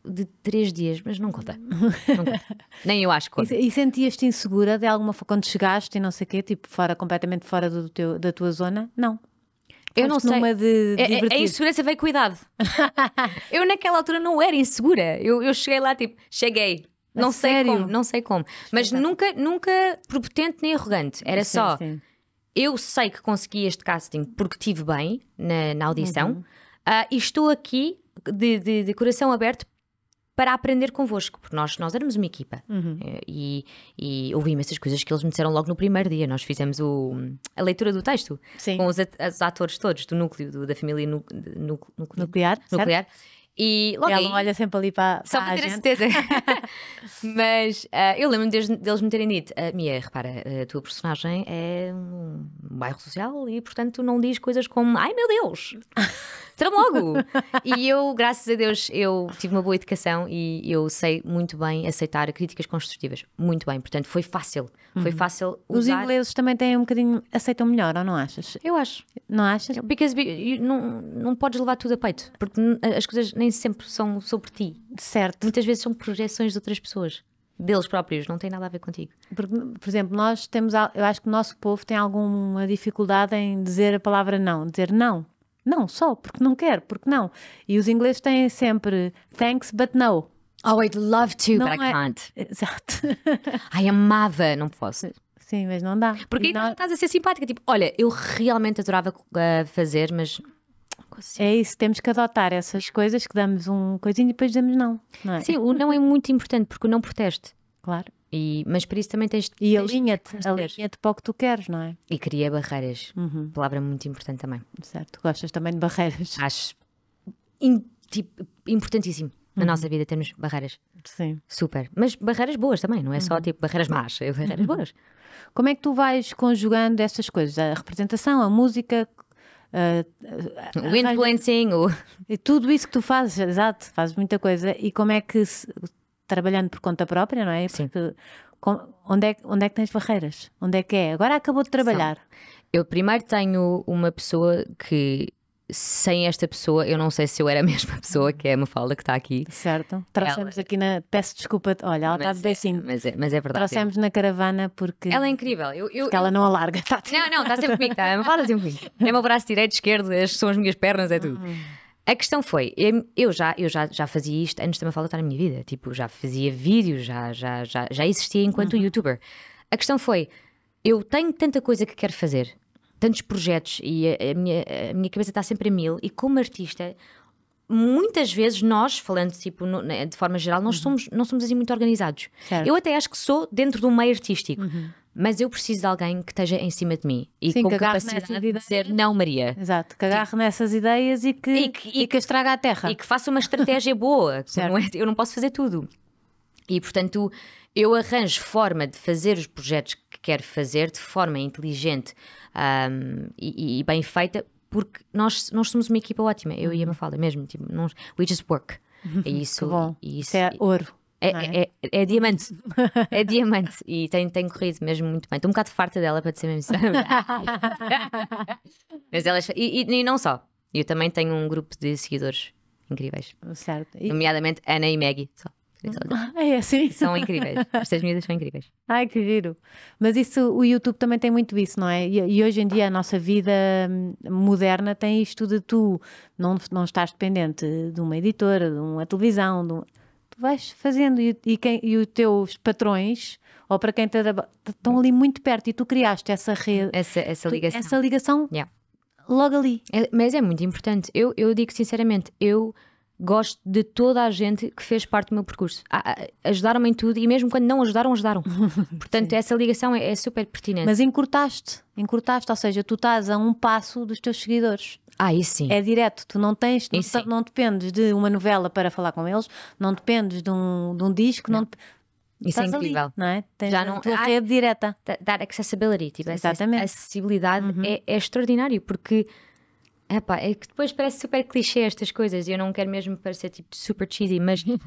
de três dias, mas não conta. Não conta. Nem eu acho que conta. E, e sentias-te insegura de alguma forma quando chegaste e não sei o quê, tipo, fora, completamente fora do teu, da tua zona? Não. Eu não sei. De, de é, é, a, insegurança veio cuidado. eu naquela altura não era insegura. Eu, eu cheguei lá, tipo, cheguei, não sei sério? como, não sei como. Mas Exato. nunca, nunca prepotente nem arrogante. Era sim, só. Sim. Eu sei que consegui este casting porque estive bem na, na audição uhum. uh, e estou aqui de, de, de, coração aberto para aprender convosco, porque nós, nós éramos uma equipa uhum. uh, e, e ouvi essas coisas que eles me disseram logo no primeiro dia. Nós fizemos o, a leitura do texto sim. com os, os, atores todos do núcleo, do, da família nu, nu, nu, nuclear. nuclear. Certo? E logo Ela aí, olha sempre ali para, a Só para ter a certeza. Mas uh, eu lembro-me deles, deles me terem dito: uh, Mia, repara, eh, a tua personagem é um bairro social e, portanto, não diz coisas como ai meu Deus tira-me logo! e eu, graças a Deus, eu tive uma boa educação e eu sei muito bem aceitar críticas construtivas. Muito bem, portanto, foi fácil. Foi uhum. fácil usar... Os ingleses também têm um bocadinho, aceitam melhor, ou não achas? Eu acho. Não achas? porque não, não podes levar tudo a peito, porque as coisas nem sempre são sobre ti. Certo. Muitas vezes são projeções de outras pessoas deles próprios, não tem nada a ver contigo. Por, por, exemplo, nós temos, eu acho que o nosso povo tem alguma dificuldade em dizer a palavra não, dizer não. Não, só, porque não quero, porque não. E os ingleses têm sempre thanks, but no. Oh, I'd love to, não but I é- can't. Exato. Ai, amava, não posso. Sim, mas não dá. Porque aí não... Então estás a ser simpática, tipo, olha, eu realmente adorava eh, fazer, mas é isso, temos que adotar essas coisas que damos um coisinho e depois dizemos não. não é? Sim, o não é muito importante porque o não proteste. Claro. E, mas para isso também tens de. E alinha-te, alinha-te para o que tu queres, não é? E cria barreiras. Uhum. Palavra muito importante também. Certo. Gostas também de barreiras? Acho in, tipo, importantíssimo na uhum. nossa vida termos barreiras. Sim. Super. Mas barreiras boas também, não é só uhum. tipo barreiras más, é barreiras uhum. boas. Como é que tu vais conjugando essas coisas? A representação, a música, Uh, uh, o influencing, o... tudo isso que tu fazes, exato, fazes muita coisa. E como é que se, trabalhando por conta própria, não é? Sim. Porque onde, é, onde é que tens barreiras? Onde é que é? Agora acabou de trabalhar. São. Eu primeiro tenho uma pessoa que sem esta pessoa, eu não sei se eu era a mesma pessoa que é a Mafalda que está aqui. Certo. Trouxemos ela... aqui na. Peço desculpa, olha, ela está assim. Mas é, mas é verdade. Trouxemos é. na caravana porque. Ela é incrível. Eu, eu, porque eu... ela não alarga. Tá? não, não, está sempre comigo, Está. A Mafalda é sempre comigo. É o meu braço direito, esquerdo, são as minhas pernas, é tudo. Uhum. A questão foi, eu já, eu já, já fazia isto antes de uma fala estar na minha vida. Tipo, já fazia vídeos, já, já, já, já existia enquanto uhum. youtuber. A questão foi, eu tenho tanta coisa que quero fazer, tantos projetos e a, a minha, a minha cabeça está sempre a mil. E como artista, muitas vezes nós, falando tipo, no, né, de forma geral, nós uhum. somos, não somos assim muito organizados. Certo. Eu até acho que sou dentro do meio artístico. Uhum mas eu preciso de alguém que esteja em cima de mim e Sim, com capacidade de dizer não, Maria. Exato, que agarre nessas ideias e que, e que, e, e que estraga a terra. E que faça uma estratégia boa. Não é, eu não posso fazer tudo. E portanto, eu arranjo forma de fazer os projetos que quero fazer de forma inteligente um, e, e, bem feita, porque nós, nós somos uma equipa ótima, eu e a uhum. Mafalda mesmo. Tipo, nós, we just work. É isso. que bom. Isso, isso é ouro. É, é, é? é, é diamante. É diamante. E tem, tem corrido mesmo muito bem. Estou um bocado farta dela para dizer mesmo. Mas elas. E, e, e, não só. Eu também tenho um grupo de seguidores incríveis. Certo. E... Nomeadamente Ana e Maggie. Só. é assim? São incríveis. Estas miúdas são incríveis. Ai, que giro. Mas isso, o YouTube também tem muito isso, não é? E, e hoje em dia a nossa vida hum, moderna tem isto de tu não, não estás dependente de uma editora, de uma televisão, de um vais fazendo e, e, quem, e os teus patrões ou para quem estão ali muito perto e tu criaste essa rede, essa, essa tu, ligação, essa ligação yeah. logo ali. É, mas é muito importante. Eu, eu digo sinceramente, eu gosto de toda a gente que fez parte do meu percurso. Ajudaram-me em tudo e mesmo quando não ajudaram, ajudaram. Portanto, Sim. essa ligação é, é, super pertinente. Mas encurtaste, encurtaste, ou seja, tu estás a um passo dos teus seguidores. Ah, isso sim. É direto, tu não tens, não, não, dependes de uma novela para falar com eles, não dependes de um, de um disco, não, não isso é incrível. Ali, não é? Tens Já não, a tua rede direta. Dar accessibility, tipo, Exatamente. acessibilidade uhum. é, é extraordinário, porque é que depois parece super clichê estas coisas e eu não quero mesmo parecer tipo super cheesy, mas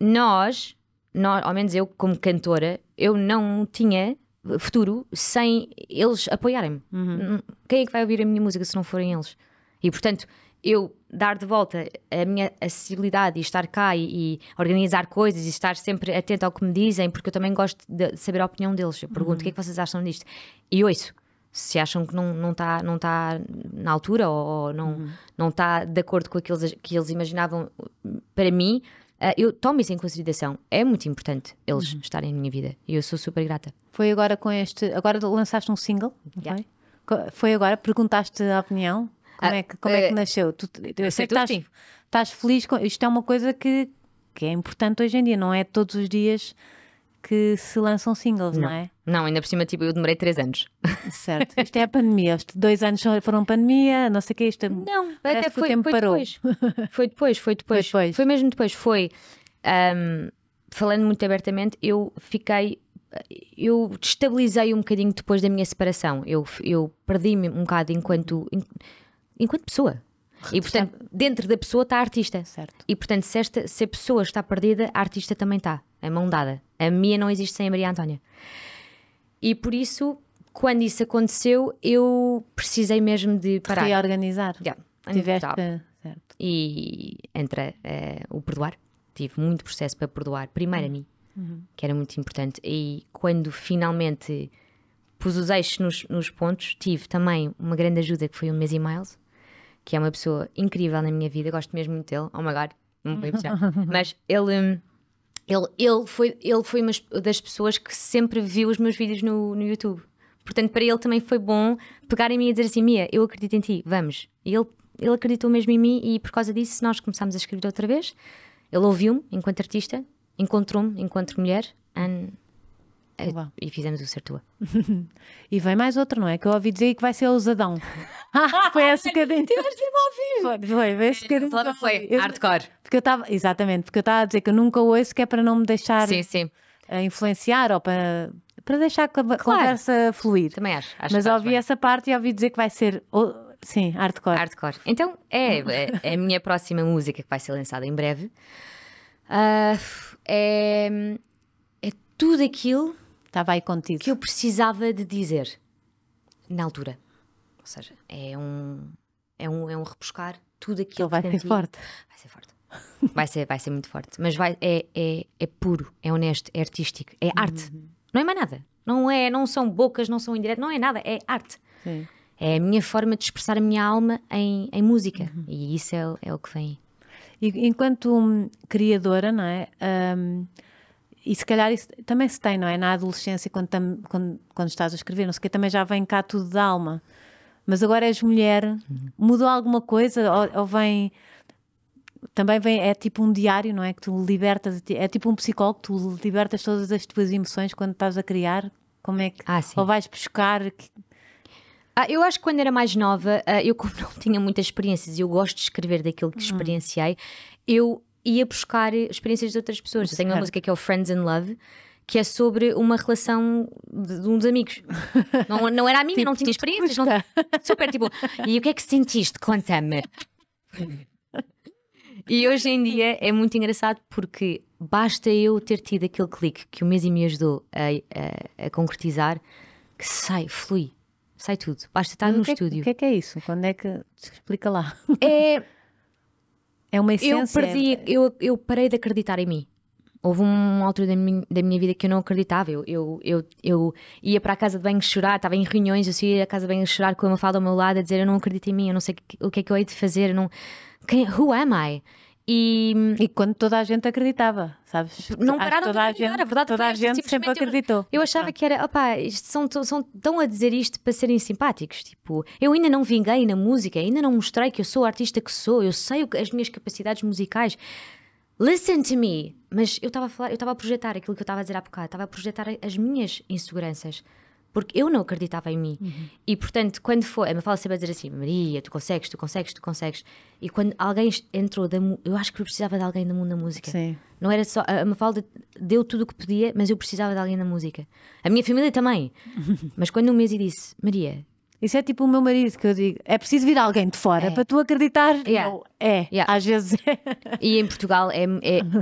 nós, nós, ao menos eu como cantora, eu não tinha futuro sem eles apoiarem-me. Uhum. Hum, quem é que vai ouvir a minha música se não forem eles? E portanto, eu dar de volta a minha acessibilidade e estar cá e, e, organizar coisas e estar sempre atento ao que me dizem, porque eu também gosto de saber a opinião deles. Eu pergunto uhum. o que é que vocês acham disto e ouço se acham que não, não, está, não está na altura ou não, uhum. não está de acordo com aquilo que eles imaginavam, para mim, uh, eu tomo isso em consideração. É muito importante eles uhum. estarem na minha vida e eu sou super grata. Foi agora com este. Agora lançaste um single, yeah. foi? Foi agora? Perguntaste a opinião? Como, ah, é, que, como é que eh, nasceu? Tu, eu sei que estás, estás feliz com. Isto é uma coisa que, que é importante hoje em dia, não é todos os dias que se lançam singles, não, não é? Não, ainda por cima, tipo, eu demorei três anos. Certo. Isto é a pandemia. Estes dois anos foram pandemia, não sei o que. Isto... É- não, até foi, o tempo foi parou. Depois. foi depois. Foi depois, foi depois. Foi mesmo depois. Foi, um, falando muito abertamente, eu fiquei eu destabilizei um bocadinho depois da minha separação. Eu, eu perdi-me um bocado enquanto, enquanto pessoa. E portanto, dentro da pessoa está a artista. Certo. E portanto, se, esta, se a pessoa está perdida, a artista também está, é mão dada. A Mia não existe sem a Maria Antónia. E por isso, quando isso aconteceu, eu precisei mesmo de parar. Reorganizar. Yeah, Tiveste. Certo. E entra uh, o perdoar, tive muito processo para perdoar, primeiro a uhum. mim, uhum. que era muito importante. E quando finalmente pus os eixos nos, nos, pontos, tive também uma grande ajuda que foi o Messi Miles, que é uma pessoa incrível na minha vida, gosto mesmo muito dele. Oh my god, não me mas ele hum, ele, ele, foi, ele foi uma das pessoas que sempre viu os meus vídeos no, no YouTube. Portanto, para ele também foi bom pegar em mim e dizer assim: Mia, eu acredito em ti, vamos. E ele, ele acreditou mesmo em mim e por causa disso nós começámos a escrever outra vez. Ele ouviu-me enquanto artista, encontrou-me enquanto mulher and, eh, e fizemos o Sertua. e vem mais outro, não é? Que eu ouvi dizer que vai ser ousadão. Ah, ah, foi essa que eu dei. Tiveste mesmo ao vivo. Foi, foi essa é, que eu foi eu, hardcore. Porque eu estava, exatamente, porque eu estava a dizer que eu nunca ouço que é para não me deixar sim, sim. influenciar ou para, para deixar a claro. conversa fluir. Também acho. acho Mas ouvi bem. essa parte e ouvi dizer que vai ser. Sim, hardcore. Hardcore. Então é, é, é a minha próxima música que vai ser lançada em breve. Uh, é, é tudo aquilo Estava aí contigo. que eu precisava de dizer na altura ou seja, é um, é um, é um repuscar tudo aquilo Ele vai que ser forte. Vai ser forte. Vai ser, vai ser muito forte. Mas vai, é, é, é puro, é honesto, é artístico, é arte. Uhum. Não é mais nada. Não, é, não são bocas, não são indiretas, não é nada, é arte. Sim. É a minha forma de expressar a minha alma em, em música. Uhum. E isso é, é o que vem. E, enquanto hum, criadora, não é? Um, e se calhar isso também se tem, não é? Na adolescência, quando, tam, quando, quando estás a escrever, não sei o que, também já vem cá tudo da alma mas agora és mulher, mudou alguma coisa ou, ou vem também vem, é tipo um diário, não é? Que tu libertas, é tipo um psicólogo, tu libertas todas as tuas emoções quando estás a criar. Como é que. Ah, ou vais buscar. Que... Ah, eu acho que quando era mais nova, ah, eu como não tinha muitas experiências e eu gosto de escrever daquilo que hum. experienciei, eu ia buscar experiências de outras pessoas. Eu tenho uma música que é o Friends in Love que é sobre uma relação de, de uns amigos. Não, não era a minha, tipo, não tinha tipo, experiências. Não... Super, tipo, e o que é que sentiste? Conta-me. e hoje em dia é muito engraçado porque basta eu ter tido aquele clique que o Messi me ajudou a, a, a concretizar que sai, flui, sai tudo. Basta estar no é que estúdio. O que é que é isso? Quando é que. Explica lá. É. É uma essência. Eu, perdi, é- eu, eu parei de acreditar em mim. Houve uma altura da minha, da minha vida que eu não acreditava. Eu, eu, eu, eu ia para a casa de banho chorar, estava em reuniões, eu saía da casa de banho chorar com a Mafalda ao meu lado a dizer: Eu não acredito em mim, eu não sei o que é que eu hei de fazer, eu não. Quem, who am I? E, e, quando toda a gente acreditava, sabes? Não pararam toda de acreditar, a, gente, a é verdade Toda a gente sempre acreditou. Eu achava que era, opa são, são tão a dizer isto para serem simpáticos. Tipo, eu ainda não vinguei na música, ainda não mostrei que eu sou a artista que sou, eu sei as minhas capacidades musicais. Listen to me. Mas eu estava a falar, eu estava a projetar aquilo que eu estava a dizer há bocado, estava a projetar as minhas inseguranças. Porque eu não acreditava em mim. Uhum. E portanto, quando foi, a Mafalda sempre a dizer assim: Maria, tu consegues, tu consegues, tu consegues. E quando alguém entrou, da, eu acho que eu precisava de alguém no mundo da música. Sim. Não era só. A Mafalda deu tudo o que podia, mas eu precisava de alguém na música. A minha família também. mas quando um mês e disse: Maria, isso é tipo o meu marido que eu digo: é preciso vir alguém de fora é. para tu acreditar. Yeah. Não, é, yeah. às vezes é. E em Portugal é, é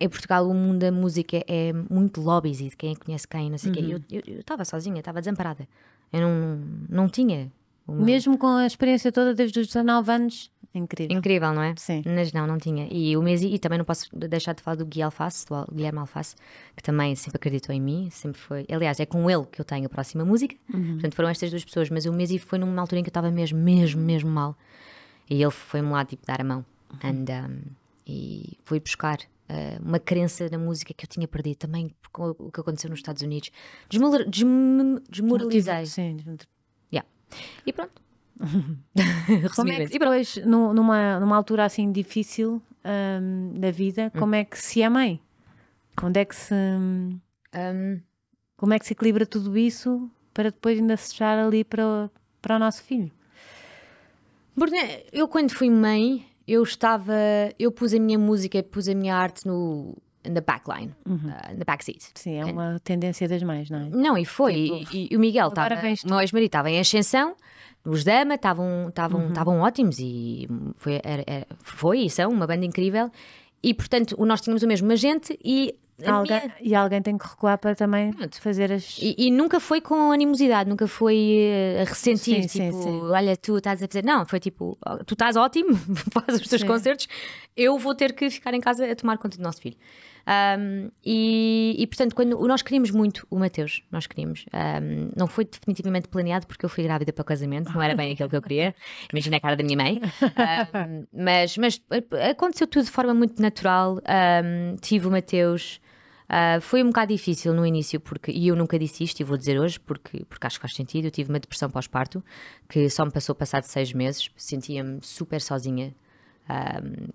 em Portugal o mundo da música é muito lobbies e de quem conhece quem, não sei o uhum. quê. Eu estava sozinha, estava desamparada. Eu não, não tinha. Mesmo com a experiência toda desde os 19 anos, Incrível. Incrível, não é? Sim. Mas não, não tinha. E o Mesi, e também não posso deixar de falar do Gui Alface, do Guilherme Alface, que também sempre acreditou em mim, sempre foi. Aliás, é com ele que eu tenho a próxima música. Uhum. Portanto, foram estas duas pessoas, mas o Mesi foi numa altura em que eu estava mesmo, mesmo, mesmo mal. E ele foi-me lá, tipo, dar a mão. Uhum. And, um, e fui buscar uh, uma crença na música que eu tinha perdido também com o que aconteceu nos Estados Unidos. Desmor desmoralizei. Sim, yeah. E pronto. como é que numa, numa altura assim difícil hum, da vida, hum. como é que se é mãe? Onde é que se. Hum. como é que se equilibra tudo isso para depois ainda se estar ali para, para o nosso filho? eu quando fui mãe, eu estava. Eu pus a minha música, pus a minha arte no, in the back line, uhum. uh, in the back seat. Sim, é uma tendência das mães, não é? Não, e foi. Tipo... E, e, o Miguel estava, o meu ex-marido estava em ascensão, os Dama estavam estavam estavam uhum. ótimos e foi era, era, foi e são uma banda incrível. E portanto, nós tínhamos o mesmo agente e Alguém, minha... E alguém tem que recuar para também Pronto. fazer as. E, e, nunca foi com animosidade, nunca foi ressentido. Eh, a ressentir, sim, tipo, sim, sim. olha, tu estás a fazer. Não, foi tipo, oh, tu estás ótimo, fazes os teus concertos, eu vou ter que ficar em casa a tomar conta do nosso filho. Um, e, e, portanto, quando nós queríamos muito o Mateus, nós queríamos. Um, não foi definitivamente planeado porque eu fui grávida para o casamento, não era bem aquilo que eu queria. Imagina a cara da minha mãe. Um, mas, mas eh, aconteceu tudo de forma muito natural. tive o Mateus. Uh, foi um bocado difícil no início, porque, e eu nunca disse isto e vou dizer hoje, porque, porque acho que faz sentido. Eu tive uma depressão pós-parto que só me passou passado seis meses, sentia-me super sozinha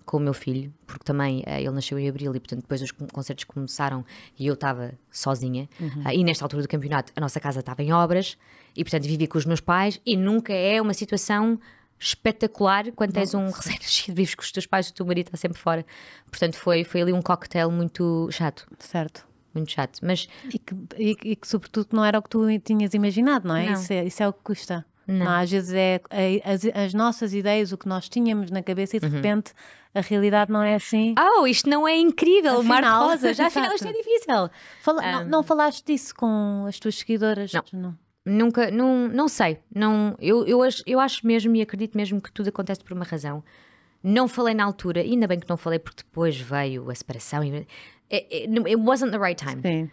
com o meu filho, porque também uh, ele nasceu em abril e, portanto, depois os concertos começaram e eu estava sozinha. Uhum. Uh, e nesta altura do campeonato, a nossa casa estava em obras e, portanto, vivia com os meus pais. E nunca é uma situação espetacular quando tens um recém-nascido, vives com os teus pais, e o teu marido está sempre fora. Portanto, foi, foi ali um coquetel muito chato. Certo muito chato. Mas... E que, e, que, sobretudo não era o que tu tinhas imaginado, não é? Não. Isso, é isso é o que custa. Não. Às vezes é, é, as, as, nossas ideias, o que nós tínhamos na cabeça e de uhum. repente a realidade não é assim. Oh, isto não é incrível, afinal, Rosa, já afinal isto é difícil. Fala, um... não, não, falaste disso com as tuas seguidoras? Não. não. Nunca, não, não sei. Não, eu, eu, acho, eu acho mesmo e acredito mesmo que tudo acontece por uma razão. Não falei na altura, ainda bem que não falei, porque depois veio a separação. E, it, é, é, it wasn't the right time. Sim.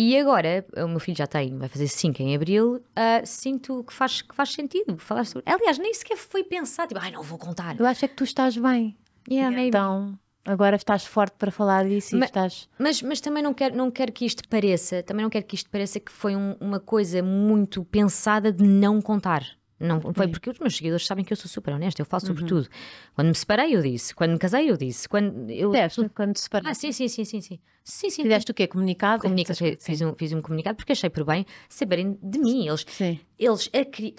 E agora, o meu filho já tem, vai fazer 5 em abril, uh, sinto que faz, que faz sentido falar sobre. Aliás, nem sequer foi pensar, tipo, ai, não vou contar. Eu acho é que tu estás bem. Yeah, então, agora estás forte para falar disso mas, e estás. Mas, mas também não quero, não quero que isto pareça, também não quero que isto pareça que foi um, uma coisa muito pensada de não contar. Não foi porque os meus seguidores sabem que eu sou super honesta, eu falo sobre uhum. tudo. Quando me separei, eu disse. Quando me casei, eu disse. Quando eu Deste, quando te separaste. Ah, sim, sim, sim, sim. sim. sim, sim Fizeste o quê? Comunicado? Comunica fiz, um, fiz um comunicado porque achei por bem saberem de mim. Eles, eles acri,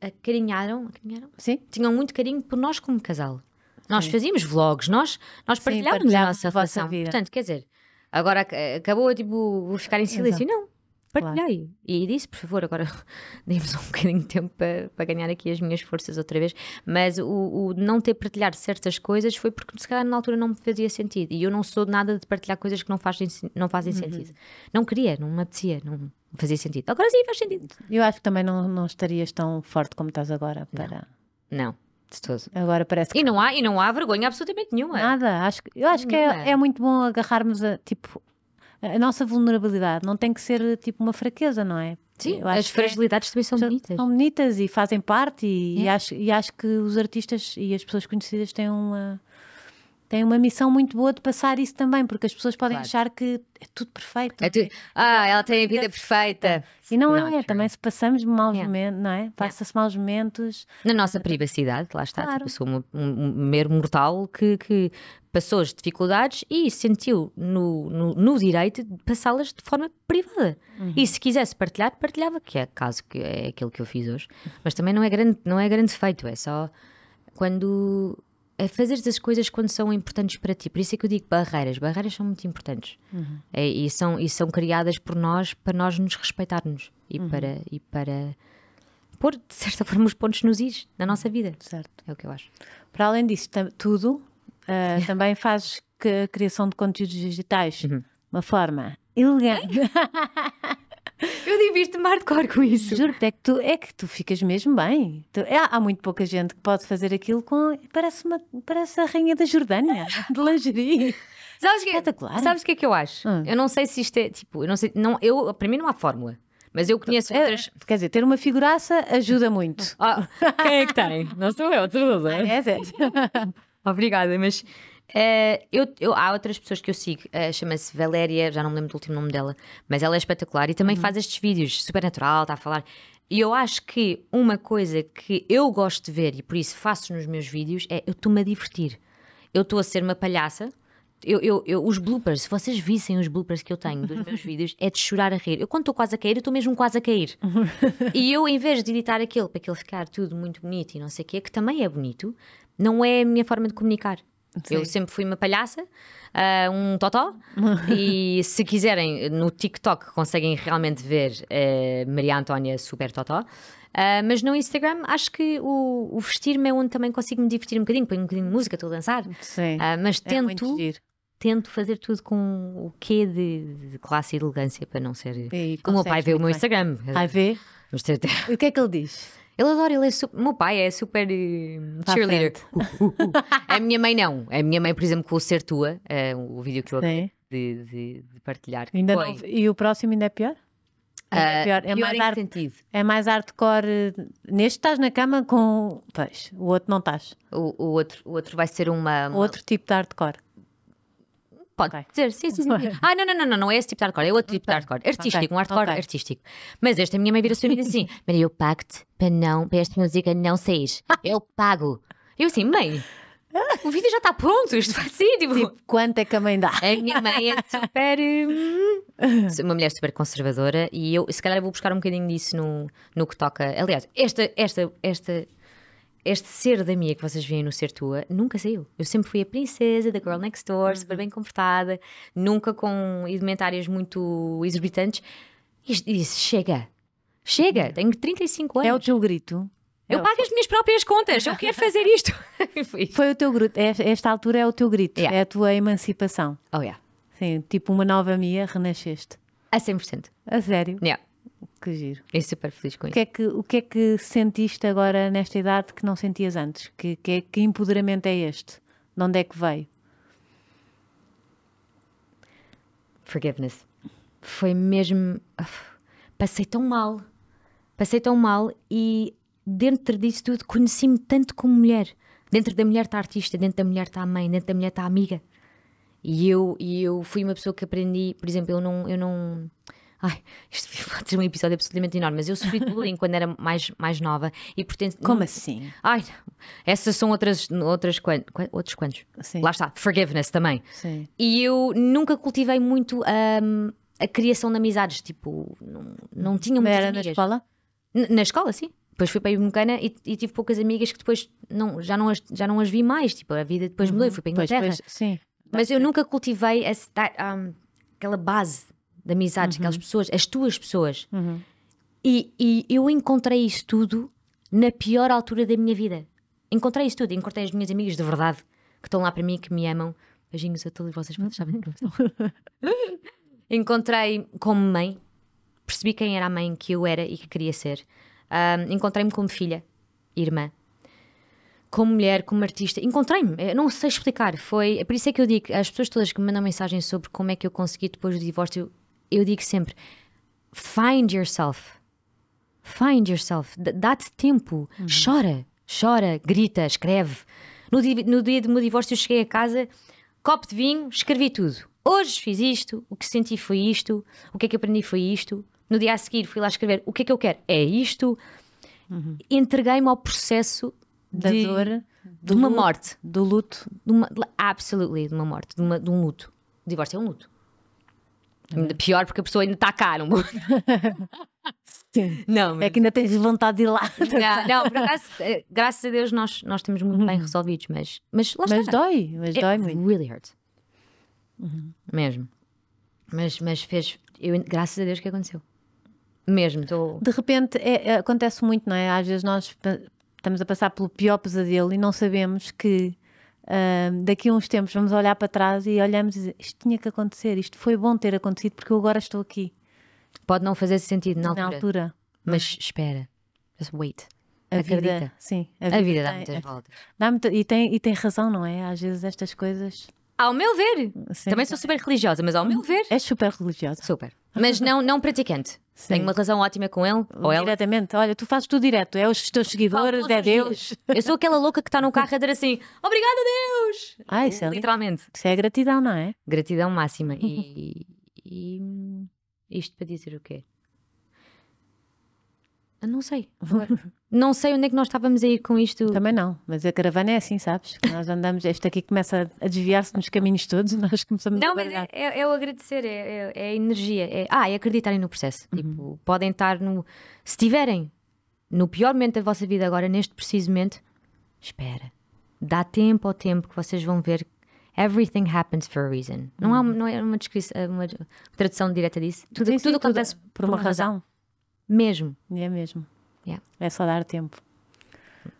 acarinharam, acarinharam? Sim. Tinham muito carinho por nós como casal. Nós sim. fazíamos vlogs, nós, nós partilhávamos, a nossa relação. Portanto, quer dizer, agora acabou tipo ficar em silêncio. Exato. Não partilhei. Claro. E disse, por favor, agora dei vos um bocadinho de tempo para, para, ganhar aqui as minhas forças outra vez. Mas o, o não ter partilhado certas coisas foi porque se calhar na altura não me fazia sentido. E eu não sou nada de partilhar coisas que não fazem, não fazem uhum. sentido. Não queria, não me apetecia, não fazia sentido. Agora sim faz sentido. Eu acho que também não, não estarias tão forte como estás agora para. não. não. Agora parece que... E não há, e não há vergonha absolutamente nenhuma. Nada, acho, eu acho nenhuma. que é, é muito bom agarrarmos a, tipo, a nossa vulnerabilidade não tem que ser tipo uma fraqueza, não é? Sim, as é- fragilidades também são bonitas. São bonitas e fazem parte, e, é. e, acho, e acho que os artistas e as pessoas conhecidas têm uma tem uma missão muito boa de passar isso também, porque as pessoas podem claro. achar que é tudo perfeito. É tu... Ah, ela tem a vida perfeita. E não, não é, também se passamos maus yeah. momentos, não é? Passa-se yeah. maus momentos. Na nossa privacidade, lá está. Tipo, claro. Tipo, sou um, um, mero mortal que, que passou as dificuldades e sentiu no, no, no direito de passá-las de forma privada. Uhum. E se quisesse partilhar, partilhava, que é caso que é aquilo que eu fiz hoje. Mas também não é grande, não é grande feito, é só quando a fazer as coisas quando são importantes para ti. Por isso é que eu digo barreiras. Barreiras são muito importantes. Uhum. E, é, e, são, e são criadas por nós para nós nos respeitarmos e, uhum. para, e para pôr, de certa forma, os pontos nos is na nossa uhum. vida. Certo. É o que eu acho. Para além disso, tudo, uh, também fazes que a criação de conteúdos digitais uhum. uma forma elegante. Eu divirto-me hardcore com isso. Juro-te, é que, tu, é que tu ficas mesmo bem. Tu, é, há muito pouca gente que pode fazer aquilo com. Parece, uma, parece a rainha da Jordânia, de lingerie. Sabes que, Espetacular. Sabes o que é que eu acho? Hum. Eu não sei se isto é tipo. Eu não sei, não, eu, para mim não há fórmula. Mas eu conheço é, é outras. Quer dizer, ter uma figuraça ajuda muito. Oh, quem é que tem? Não sou eu, tu não ah, é? é. Obrigada, mas Uh, eu, eu, há outras pessoas que eu sigo, uh, chama-se Valéria, já não me lembro do último nome dela, mas ela é espetacular e também uhum. faz estes vídeos, super natural, está a falar. E eu acho que uma coisa que eu gosto de ver e por isso faço nos meus vídeos é eu estou-me a divertir. Eu estou a ser uma palhaça. Eu, eu, eu, os bloopers, se vocês vissem os bloopers que eu tenho dos meus vídeos, é de chorar a rir. Eu, quando estou quase a cair, eu estou mesmo quase a cair. e eu, em vez de editar aquilo para aquilo ficar tudo muito bonito e não sei o quê, que também é bonito, não é a minha forma de comunicar. Sim. Eu sempre fui uma palhaça, uh, um totó. e se quiserem, no TikTok conseguem realmente ver uh, Maria Antónia Super Totó. Uh, mas no Instagram acho que o, o vestir-me é onde também consigo me divertir um bocadinho, ponho um bocadinho de música, estou a dançar. Sim. mas é tento, é tento fazer tudo com o quê de, de classe e elegância para não ser. E o meu pai vê o meu bem. Instagram. Vai ver Ter... O que é que ele diz? Ele adora, ele é super. Meu pai é super tá cheerleader. Uh, uh, uh. a minha mãe não. A minha mãe, por exemplo, com o Ser Tua, eh, o vídeo que eu acabei de, de, de, partilhar. Ainda não, e o próximo ainda é pior? É, eh, pior. é, pior mais art, é mais hardcore. Neste estás na cama com. Pois, o outro não estás. O, o, outro, o outro vai ser uma, uma... Outro tipo de hardcore. Pode okay. dizer, sim, sim, sim. ah, não, não, não, não, não é esse tipo de hardcore, é outro tipo okay. de hardcore. Artístico, okay. um hardcore artístico. Mas esta minha mãe vira-se e diz assim: Maria, eu pago-te para, não, para esta música não sair. Eu pago. Eu assim, mãe. O vídeo já está pronto, isto vai ser tipo... tipo... Quanto é que a mãe dá? A minha mãe é super. Hum, uma mulher super conservadora e eu, se calhar, vou buscar um bocadinho disso no, no que toca. Aliás, esta, esta, esta este ser da minha que vocês veem no Ser Tua nunca saiu. Eu sempre fui a princesa da Girl Next Door, super uhum. bem comportada, nunca com indumentárias muito exorbitantes. E disse: chega, chega, uhum. tenho 35 anos. É o teu grito. Eu é pago as minhas próprias contas, eu quero fazer isto. Foi, Foi o teu grito, é, esta altura é o teu grito, yeah. é a tua emancipação. Oh, yeah. Sim, tipo uma nova Mia, renasceste. A 100%. A sério? Yeah. Que giro. É super feliz com o isso. Que é que, o que é que sentiste agora nesta idade que não sentias antes? Que, que, que empoderamento é este? De onde é que veio? Forgiveness. Foi mesmo. Passei tão mal. Passei tão mal e dentro disso tudo conheci-me tanto como mulher. Dentro da mulher está a artista, dentro da mulher está a mãe, dentro da mulher está a amiga. E eu, e eu fui uma pessoa que aprendi, por exemplo, eu não, eu não Ai, isto pode ser um episódio absolutamente enorme, mas eu sofri de bullying quando era mais, mais nova e portanto. Como não... assim? Ai, essas são outras, outras outros quantos. Sim. Lá está, forgiveness também. Sim. E eu nunca cultivei muito um, a criação de amizades, tipo, não, não tinha muitas era amigas. na escola? N na escola, sim depois fui para a Ibmecana e, e tive poucas amigas que depois não, já, não as, já não as vi mais. Tipo, a vida depois mudou uhum. e fui para a Inglaterra. Pois, pois, sim. Mas eu nunca cultivei essa, um, aquela base de amizades, uhum. aquelas pessoas, as tuas pessoas. Uhum. E, e, eu encontrei isso tudo na pior altura da minha vida. Encontrei isso tudo, encontrei as minhas amigas de verdade que estão lá para mim, que me amam. Beijinhos a todos vocês, vocês sabem que eu encontrei como mãe, percebi quem era a mãe que eu era e que queria ser. encontrei-me como filha, irmã, como mulher, como artista, encontrei-me, não sei explicar, foi, é por isso é que eu digo, as pessoas todas que me mandam mensagem sobre como é que eu consegui depois do divórcio eu digo sempre: find yourself. Find yourself. Dá-te tempo. Uhum. Chora. Chora, grita, escreve. No dia, no dia do meu divórcio, eu cheguei a casa, copo de vinho, escrevi tudo. Hoje fiz isto, o que senti foi isto, o que é que aprendi foi isto. No dia a seguir, fui lá escrever o que é que eu quero, é isto. Uhum. Entreguei-me ao processo da de, dor, de do uma luto, morte. Do luto. De uma, absolutely, de uma morte, de, uma, de um luto. O divórcio é um luto. Uhum. Pior porque a pessoa ainda está cara Sim. Não, mas... É que ainda tens vontade de ir lá. Não, não por acaso, eh, graças a Deus nós, nós temos muito bem uhum. resolvidos, mas, mas lá está. dói, mas It dói muito. really hurt. Uhum. Mesmo. Mas, mas fez, eu, graças a Deus que aconteceu. Mesmo. Tô... De repente é, é acontece muito, não é? Às vezes nós estamos a passar pelo pior pesadelo e não sabemos que daqui a uns tempos vamos olhar para trás e olhamos e dizer, isto tinha que acontecer, isto foi bom ter acontecido porque eu agora estou aqui. Pode não fazer sentido na altura. Na altura. Mas é? espera. Just wait. A Acredita. vida, sim. A, a vida, dá muitas voltas. Dá muito, e, tem, e tem razão, não é? Às vezes estas coisas. Ao meu ver. Sim, Também sou super religiosa, mas ao meu ver. És super religiosa. Super mas não, não praticante. Sim. Tenho uma relação ótima com ele ou ela. Diretamente, olha, tu fazes tudo direto, é os teus seguidores, é Deus. Eu sou aquela louca que está no carro a dizer assim: obrigada, Deus! Ah, isso é, Literalmente. Isso é gratidão, não é? Gratidão máxima. E, e hum, isto para dizer o quê? Eu não sei. não sei onde é que nós estávamos a ir com isto. Também não, mas a caravana é assim, sabes? Que nós andamos, este aqui começa a desviar-se nos caminhos todos, nós começamos não, a Não, mas é, é, é, o agradecer, é, é, é a energia, é, ah, é acreditarem no processo. Uhum. Tipo, podem estar no. Se tiverem no pior momento da vossa vida agora, neste preciso momento, espera. Dá tempo ao tempo que vocês vão ver. Everything happens for a reason. Não, há, uhum. não é uma, uma tradução direta disso. Tudo, sim, tudo acontece tudo, por uma, uma razão. razão. Mesmo. É mesmo. Yeah. É só dar tempo.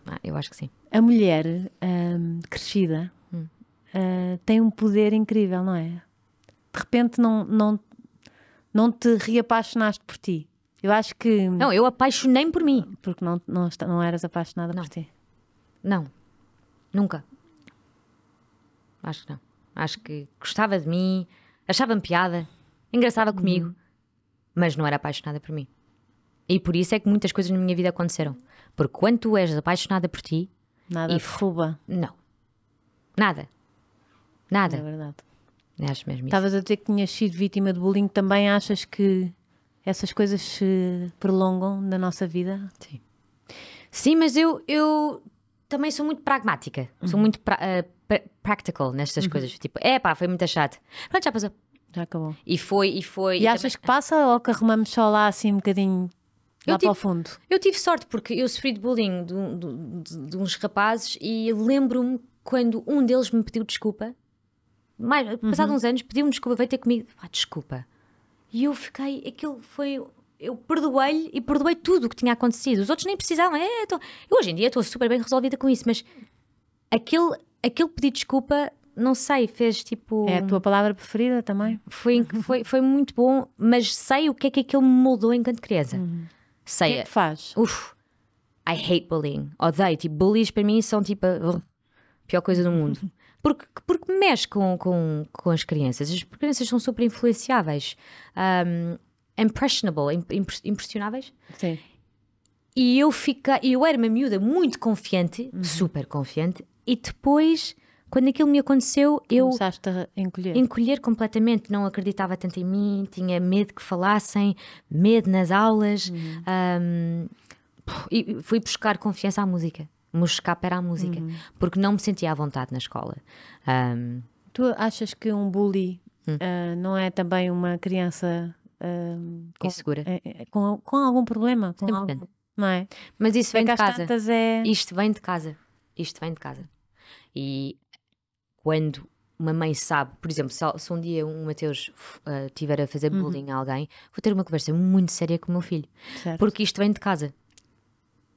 Ah, eu acho que sim. A mulher hum, crescida hum. Uh, tem um poder incrível, não é? De repente não, não, não te reapaixonaste por ti. Eu acho que. Não, eu apaixonei por mim. Porque não, não, não eras apaixonada não. por ti. Não. Nunca. Acho que não. Acho que gostava de mim, achava-me piada, engraçava comigo, hum. mas não era apaixonada por mim. E por isso é que muitas coisas na minha vida aconteceram. Porque quando tu és apaixonada por ti. Nada e fuba Não. Nada. Nada. É verdade. Acho mesmo Estavas a dizer que tinhas sido vítima de bullying. Também achas que essas coisas se prolongam na nossa vida? Sim. Sim, mas eu, eu também sou muito pragmática. Uhum. Sou muito pra, uh, pra, practical nestas uhum. coisas. Tipo, é pá, foi muito chato. Pronto, já passou. Já acabou. E foi, e foi. E, e achas também... que passa ou que arrumamos só lá assim um bocadinho? Lá eu tive, para o fundo. Eu tive sorte porque eu sofri de bullying de, de, de, de uns rapazes e lembro-me quando um deles me pediu desculpa. Mais, uhum. Passado uns anos, pediu-me desculpa, veio ter comigo. Ah, desculpa. E eu fiquei. Aquilo foi. Eu perdoei-lhe e perdoei tudo o que tinha acontecido. Os outros nem precisavam. É, tô, então, eu hoje em dia estou super bem resolvida com isso, mas aquele, aquele pedido desculpa não sei, fez tipo. É a tua palavra preferida também? Foi, foi, foi muito bom, mas sei o que é que aquilo me moldou enquanto criança. Uhum. Sei. O que é que faz? Uf, I hate bullying. Odeio. Tipo, bullies para mim são tipo a pior coisa do mundo. Porque, porque mexe com, com, com as crianças. As crianças são super influenciáveis. Um, impressionable. Impressionáveis? Sim. E eu fica, eu era uma miúda muito confiante, uhum. super confiante, e depois quando aquilo me aconteceu, eu. Começaste a encolher. Encolher completamente, não acreditava tanto em mim, tinha medo que falassem, medo nas aulas. Uhum. Um, e fui buscar confiança à música. O meu escape era a música, uhum. porque não me sentia à vontade na escola. Um, tu achas que um bully uh, não é também uma criança uh, com, insegura? É, é, com, com, algum problema? Com algum, não é? Mas isso é vem de casa. É... Isto vem de casa. Isto vem de casa. E quando uma mãe sabe, por exemplo, se, se um dia um Mateus uh, tiver a fazer uhum. bullying uhum. a alguém, vou ter uma conversa muito séria com o meu filho. Certo. Porque isto vem de casa.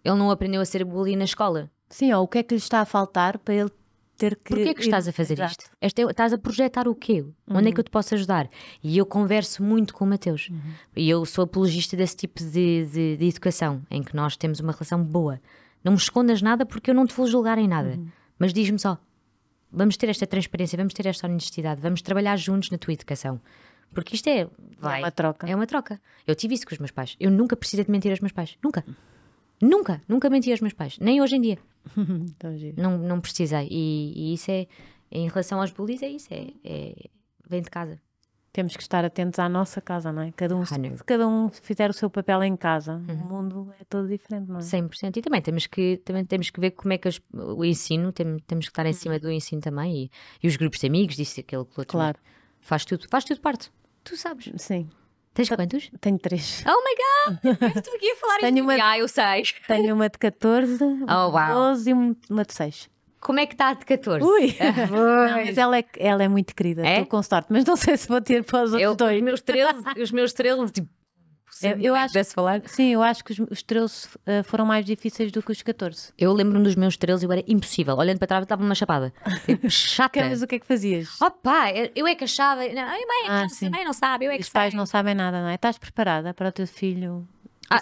Ele não aprendeu a ser bullying na escola. Sim, ou o que é que lhe está a faltar para ele ter que. Porquê é que estás a fazer Exato. isto? Esta é, estás a projetar o quê? Onde é que eu uhum. te posso ajudar? E eu converso muito com o Mateus. Uhum. E eu sou apologista desse tipo de, de, de, educação, em que nós temos uma relação boa. Não me escondas nada porque eu não te vou julgar em nada. Uhum. Mas diz-me só, vamos ter esta transparência, vamos ter esta honestidade, vamos trabalhar juntos na tua educação. Porque isto é, é vai, é uma troca. É uma troca. Eu tive isso com os meus pais. Eu nunca precisei de mentir aos meus pais. Nunca. Nunca, nunca menti aos meus pais. Nem hoje em dia. não, não precisei. E, e, isso é, em relação aos bullies, é isso. É, é, vem de casa temos que estar atentos à nossa casa, não é? Cada um, se, se ah, cada um fizer o seu papel em casa, uhum. o mundo é todo diferente, não é? 100%. E também temos que, também temos que ver como é que as, o ensino, tem, temos que estar em uhum. cima do ensino também. E, e os grupos de amigos, disse aquele que Claro. Faz tudo, faz tudo parte. Tu sabes. Sim. Tens quantos? Tenho três. Oh my god! Estou aqui a falar em isto. Uma, ah, eu sei. Tenho uma de 14, uma oh, wow. de 12 e uma de 6. Como é que está a de 14? Ui! não, mas ela é, ela é muito querida, é? estou é? com sorte, mas não sei se vou ter para os outros dois. Os meus 13, os meus 13 tipo, eu, eu acho, falar. Sim, eu acho que os, os 13 uh, eh, foram mais difíceis do que os 14. Eu lembro-me dos meus 13 e eu era impossível. Olhando para trás, estava uma chapada. Tipo, chata. Mas o que é que fazias? Opa, eu é que achava. Não, ai, mãe, ah, não, mãe não sabe, eu é que Os pais não sabem nada, não é? Estás preparada para o teu filho? Ah,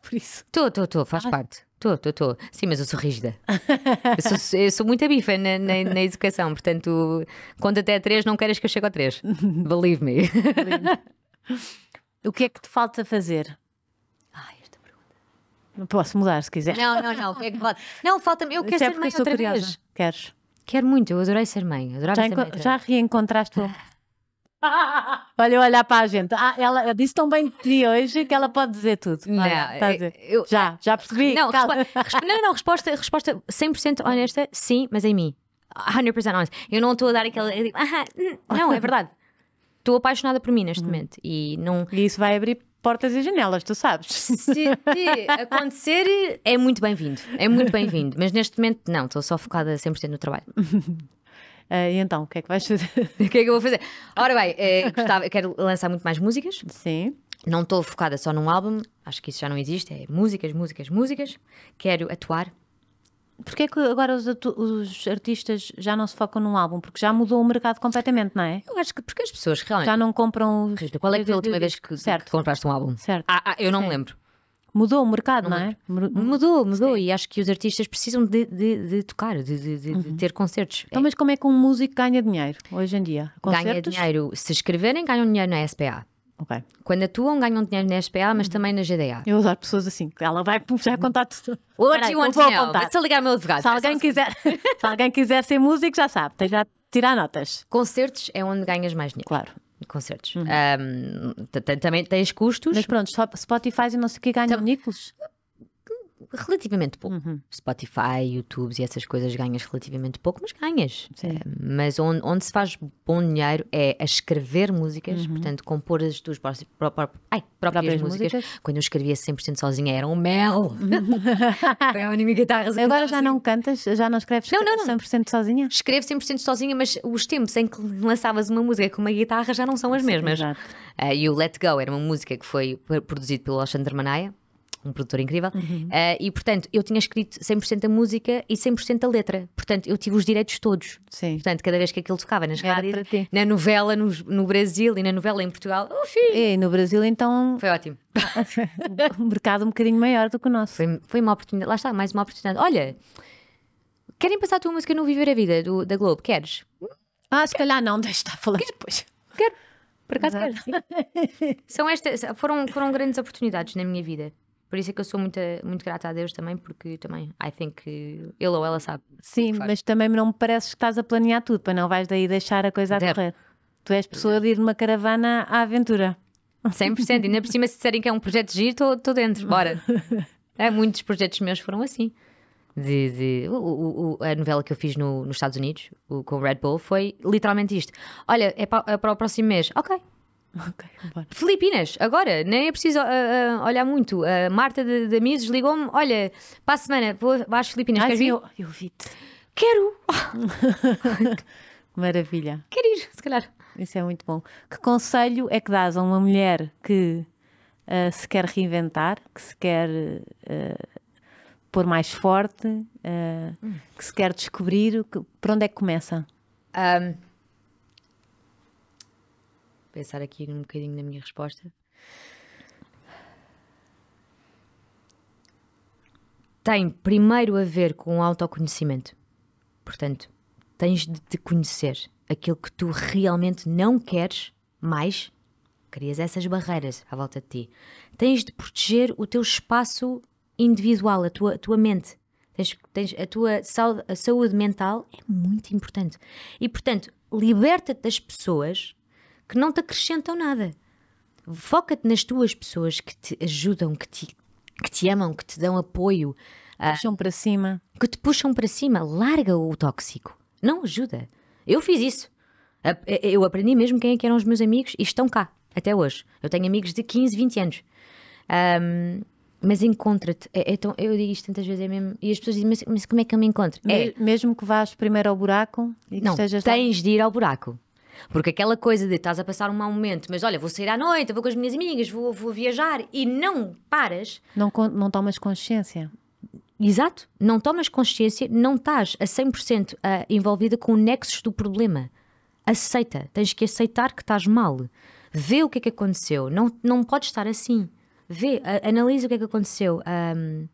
por isso. Estou, estou, estou, faz ah. parte. Estou, estou, estou. Sim, mas eu sou rígida. eu, sou, eu sou muito bifa na, na, na, educação, portanto, conta até a 3, não queres que eu chegue a 3. Believe me. o que é que te falta fazer? Ai, esta pergunta. Posso mudar se quiser. Não, não, não. O que é que falta? Não, falta-me. Eu quero Sempre ser mãe outra vez. Queres? Quero muito, eu adorei ser mãe. Adorava já, ser mãe já reencontraste o. Olha, olhar para a gente. Ah, ela, disse tão bem de hoje que ela pode dizer tudo. Não, Olha, tá é, eu, já, já percebi. Não, respo não, não, resposta, resposta 100% honesta, sim, mas em mim. 100% honesta. Eu não estou a dar aquela. Digo, ah, hum. não, é verdade. Estou apaixonada por mim neste uhum. momento. E, não... e isso vai abrir portas e janelas, tu sabes. Se, acontecer, é muito bem-vindo. É muito bem-vindo. Mas neste momento, não, estou só focada 100% no trabalho. Uh, e então, o que é que vais fazer? o que é que eu vou fazer? Ora bem, eh, gostava, quero lançar muito mais músicas. Sim. Não estou focada só num álbum, acho que isso já não existe. É músicas, músicas, músicas. Quero atuar. Porquê é que agora os, os artistas já não se focam num álbum? Porque já mudou o mercado completamente, não é? Eu acho que porque as pessoas realmente. Já não compram. os- Qual é que foi a última vez que, Certo. que compraste um álbum? Certo. Ah, ah, eu não me lembro mudou o mercado, não, é? Mudou, hum, mudou. Sim. E acho que os artistas precisam de, de, de tocar, de, de uhum. ter concertos. Então, é. mas como é que um músico ganha dinheiro hoje em dia? Concertos? Ganha dinheiro. Se escreverem, ganham dinheiro na SPA. Okay. Quando atuam, ganham dinheiro na SPA, mas uhum. também na GDA. Eu adoro pessoas assim, ela vai já contar tudo. What do you want to know? ligar meu advogado. Se alguém, quiser, se alguém quiser ser músico, já sabe, tem já tirar notas. Concertos é onde ganhas mais dinheiro. Claro concertos. Uhum. Um, também tens custos. Mas pronto, Spotify e não sei o que ganham Tam... Nicolas relativamente pouco. Uhum. Spotify, YouTube e essas coisas ganhas relativamente pouco, mas ganhas. É, mas onde, onde, se faz bom dinheiro é a escrever músicas, uhum. portanto, compor as tuas pró pró pró ai, próprias, próprias músicas. músicas. Quando eu escrevia 100% sozinha era um mel. Foi a única guitarra. Agora já não cantas, já não escreves não, não, não. 100% sozinha? Escrevo 100% sozinha, mas os tempos em que lançavas uma música com uma guitarra já não são as mesmas. Sim, exato. Uh, e o Let Go era uma música que foi produzida pelo Alexandre Manaia um produtor incrível. Uhum. Uh, e portanto, eu tinha escrito 100% a música e 100% a letra. Portanto, eu tive os direitos todos. Sim. Portanto, cada vez que aquilo tocava nas Era rádios, na novela no, no, Brasil e na novela em Portugal, oh, E no Brasil, então. Foi ótimo. um mercado um bocadinho maior do que o nosso. Foi, foi uma oportunidade. Lá está, mais uma oportunidade. Olha, querem passar a tua música no Viver a Vida do, da Globo? Queres? Ah, se calhar não, deixa estar a falar Quero. depois. Quero. Por acaso quero, São estas, foram, foram grandes oportunidades na minha vida. Por isso é que eu sou muito, muito grata a Deus também, porque também, I think, ele ou ela sabe. Sim, mas também não me parece que estás a planear tudo, para não vais daí deixar a coisa a correr. Tu és pessoa de ir de uma caravana à aventura. 100%, ainda por cima, se disserem que é um projeto de giro, estou dentro, bora. É, muitos projetos meus foram assim. De, de, o, o, o, a novela que eu fiz no, nos Estados Unidos, com o Red Bull, foi literalmente isto. Olha, é para, é para o próximo mês. Ok, Ok, bora. Filipinas, agora, nem é preciso uh, uh, olhar muito. A uh, Marta de, de Mises ligou-me: olha, para a semana vou às Filipinas. Ai, Eu, eu vi-te. Quero! Maravilha. Quero ir, se calhar. Isso é muito bom. Que conselho é que dás a uma mulher que ah, se quer reinventar, que se quer pôr mais forte, hum. que se quer descobrir? Que, por onde é que começa? Um pensar aqui um bocadinho na minha resposta. Tem primeiro a ver com o autoconhecimento. Portanto, tens de te conhecer aquilo que tu realmente não queres mais. Crias essas barreiras à volta de ti. Tens de proteger o teu espaço individual, a tua, a tua mente. Tens, tens, a tua saúde, a saúde mental é muito importante. E, portanto, liberta-te das pessoas que não te acrescentam nada. Foca-te nas tuas pessoas que te ajudam, que te, que te amam, que te dão apoio. que ah, te Puxam para cima. Que te puxam para cima. Larga o tóxico. Não ajuda. Eu fiz isso. Eu aprendi mesmo quem é que eram os meus amigos e estão cá, até hoje. Eu tenho amigos de 15, 20 anos. Um, mas encontra-te. É, é tão, eu digo isto tantas vezes, é mesmo. E as pessoas dizem, mas, mas como é que eu me encontro? É, mesmo que vás primeiro ao buraco e que não, estejas. Tens lá... de ir ao buraco. Porque aquela coisa de estás a passar um mau momento, mas olha, vou sair à noite, vou com as minhas amigas, vou, vou viajar e não paras. Não, não tomas consciência. Exato, não tomas consciência, não estás a 100% ah, envolvida com o nexo do problema. Aceita, tens que aceitar que estás mal. Vê o que é que aconteceu, não, não pode estar assim. Vê, analisa o que é que aconteceu. Um,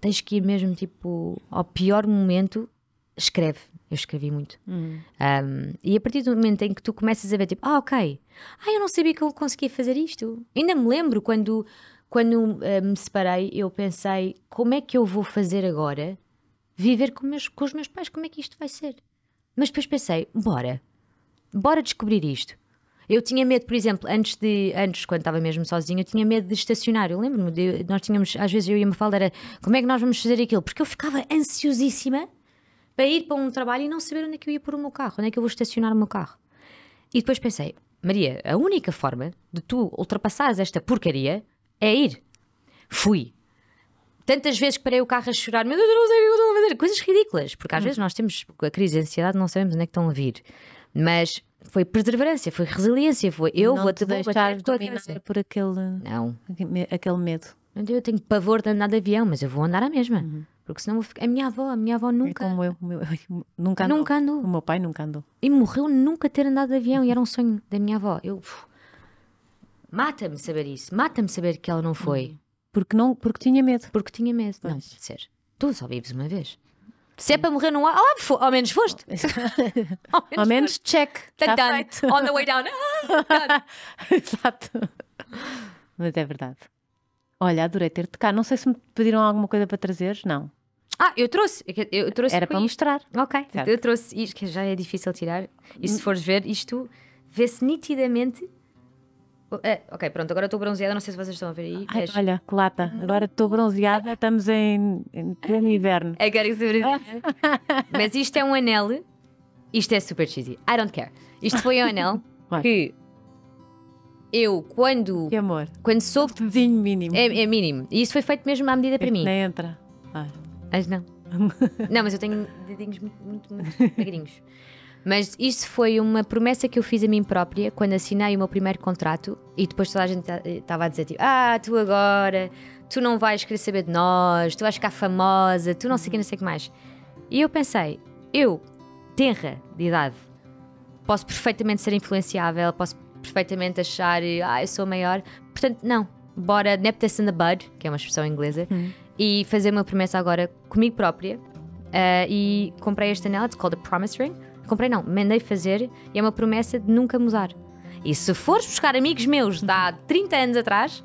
tens que ir mesmo tipo ao pior momento, escreve eu escrevi muito. Uhum. Um, e a partir do momento em que tu começas a ver, tipo, ah, ok, ah, eu não sabia que eu conseguia fazer isto. Ainda me lembro quando, quando uh, me separei, eu pensei, como é que eu vou fazer agora viver com, meus, com os meus pais? Como é que isto vai ser? Mas depois pensei, bora, bora descobrir isto. Eu tinha medo, por exemplo, antes de antes quando estava mesmo sozinha, eu tinha medo de estacionar. Eu lembro-me, nós tínhamos, às vezes eu ia me falar era como é que nós vamos fazer aquilo, porque eu ficava ansiosíssima para ir para um trabalho e não saber onde é que eu ia pôr o meu carro, onde é que eu vou estacionar o meu carro. E depois pensei, Maria, a única forma de tu ultrapassares esta porcaria é ir. Fui. Tantas vezes que parei o carro a chorar, meu Deus, eu não sei o que é eu estou a fazer. Coisas ridículas, porque às hum. vezes nós temos a crise de ansiedade, não sabemos onde é que estão a vir. Mas foi perseverança, foi resiliência, foi eu vou te deixar dominar por aquele, não. aquele medo. Então eu tenho pavor de andar de avião, mas eu vou andar a mesma. Uhum. Porque senão fico... a minha avó, a minha avó nunca. É como eu, meu... nunca, andou. nunca andou. O meu pai nunca andou. E morreu nunca ter andado de avião e era um sonho da minha avó. Eu. Mata-me saber isso, mata-me saber que ela não foi. Hum. Porque, não, porque tinha medo. Porque tinha medo. Pois. Não, ser. Tu só vives uma vez. Se é para morrer num ar, oh, ao menos foste. ao menos, ao menos check. Tá, tá done. On the way down. Ah, Exato. Mas é verdade. Olha, adorei ter-te cá. Não sei se me pediram alguma coisa para trazer, não. Ah, eu trouxe. É eu trouxe Era para mostrar. Ok, certo. eu trouxe isto, que já é difícil tirar. E se hum. fores ver, isto vê-se nitidamente. É, ok, pronto, agora estou bronzeada, não sei se vocês estão a ver aí. Ai, mas... Olha, que lata, agora estou bronzeada, estamos em, em pleno inverno. quero que se Mas isto é um anel, isto é super cheesy, I don't care. Isto foi um anel que eu, quando. Que amor. Quando soube. Um mínimo. É, é, mínimo. E isso foi feito mesmo à medida para é mim. Nem entra. Ah. Mas não. não, mas eu tenho dedinhos muito, muito, muito magrinhos. Mas isso foi uma promessa que eu fiz a mim própria quando assinei o meu primeiro contrato e depois toda a gente estava eh, a dizer tipo, ah, tu agora, tu não vais querer saber de nós, tu vais ficar famosa, tu não sei o que, não sei o que mais. E eu pensei, eu, tenra de idade, posso perfeitamente ser influenciável, posso perfeitamente achar, ah, eu sou maior. Portanto, não. Bora nip this in the bud, que é uma expressão inglesa, uhum. e fazer uma promessa agora comigo própria. Uh, e comprei este anel, it's called a promise ring. Comprei não, mandei fazer e é uma promessa de nunca mudar. E se fores buscar amigos meus de há 30 anos atrás,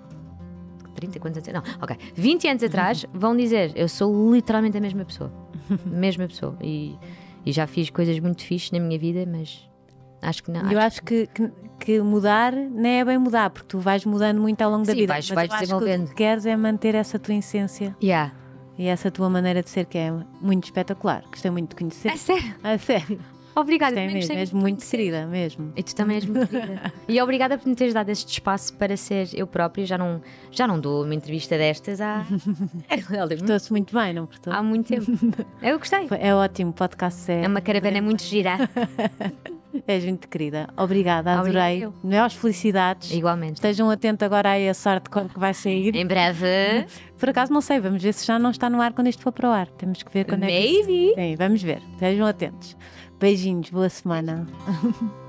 30, quantos anos? É? Não, ok. 20 anos atrás uhum. vão dizer: Eu sou literalmente a mesma pessoa. mesma pessoa. E, e já fiz coisas muito fixes na minha vida, mas Acho que não. eu acho que, que, que, mudar não é bem mudar, porque tu vais mudando muito ao longo Sim, da vida. Vais, mas vais desenvolvendo. o que tu queres é manter essa tua essência. Yeah. E essa tua maneira de ser que é muito espetacular. Gostei muito de conhecer. A sério? A sério. Obrigada, É mesmo, és muito querida, mesmo. E tu também és muito querida. e obrigada por me teres dado este espaço para ser eu própria. Já não, já não dou uma entrevista destas há. estou se muito bem, não portanto. Há muito tempo. Eu gostei. É ótimo, o podcast é. É uma caravana é muito gira. És muito querida. Obrigada, adorei. Obrigada. É? Maiores felicidades. Igualmente. Estejam atentos agora a esse arte que vai sair. Em breve. Por acaso, não sei, vamos ver se já não está no ar quando isto for para o ar. Temos que ver quando Maybe. é que. Maybe. Sim, vamos ver. Estejam atentos. Beijinhos, boa semana.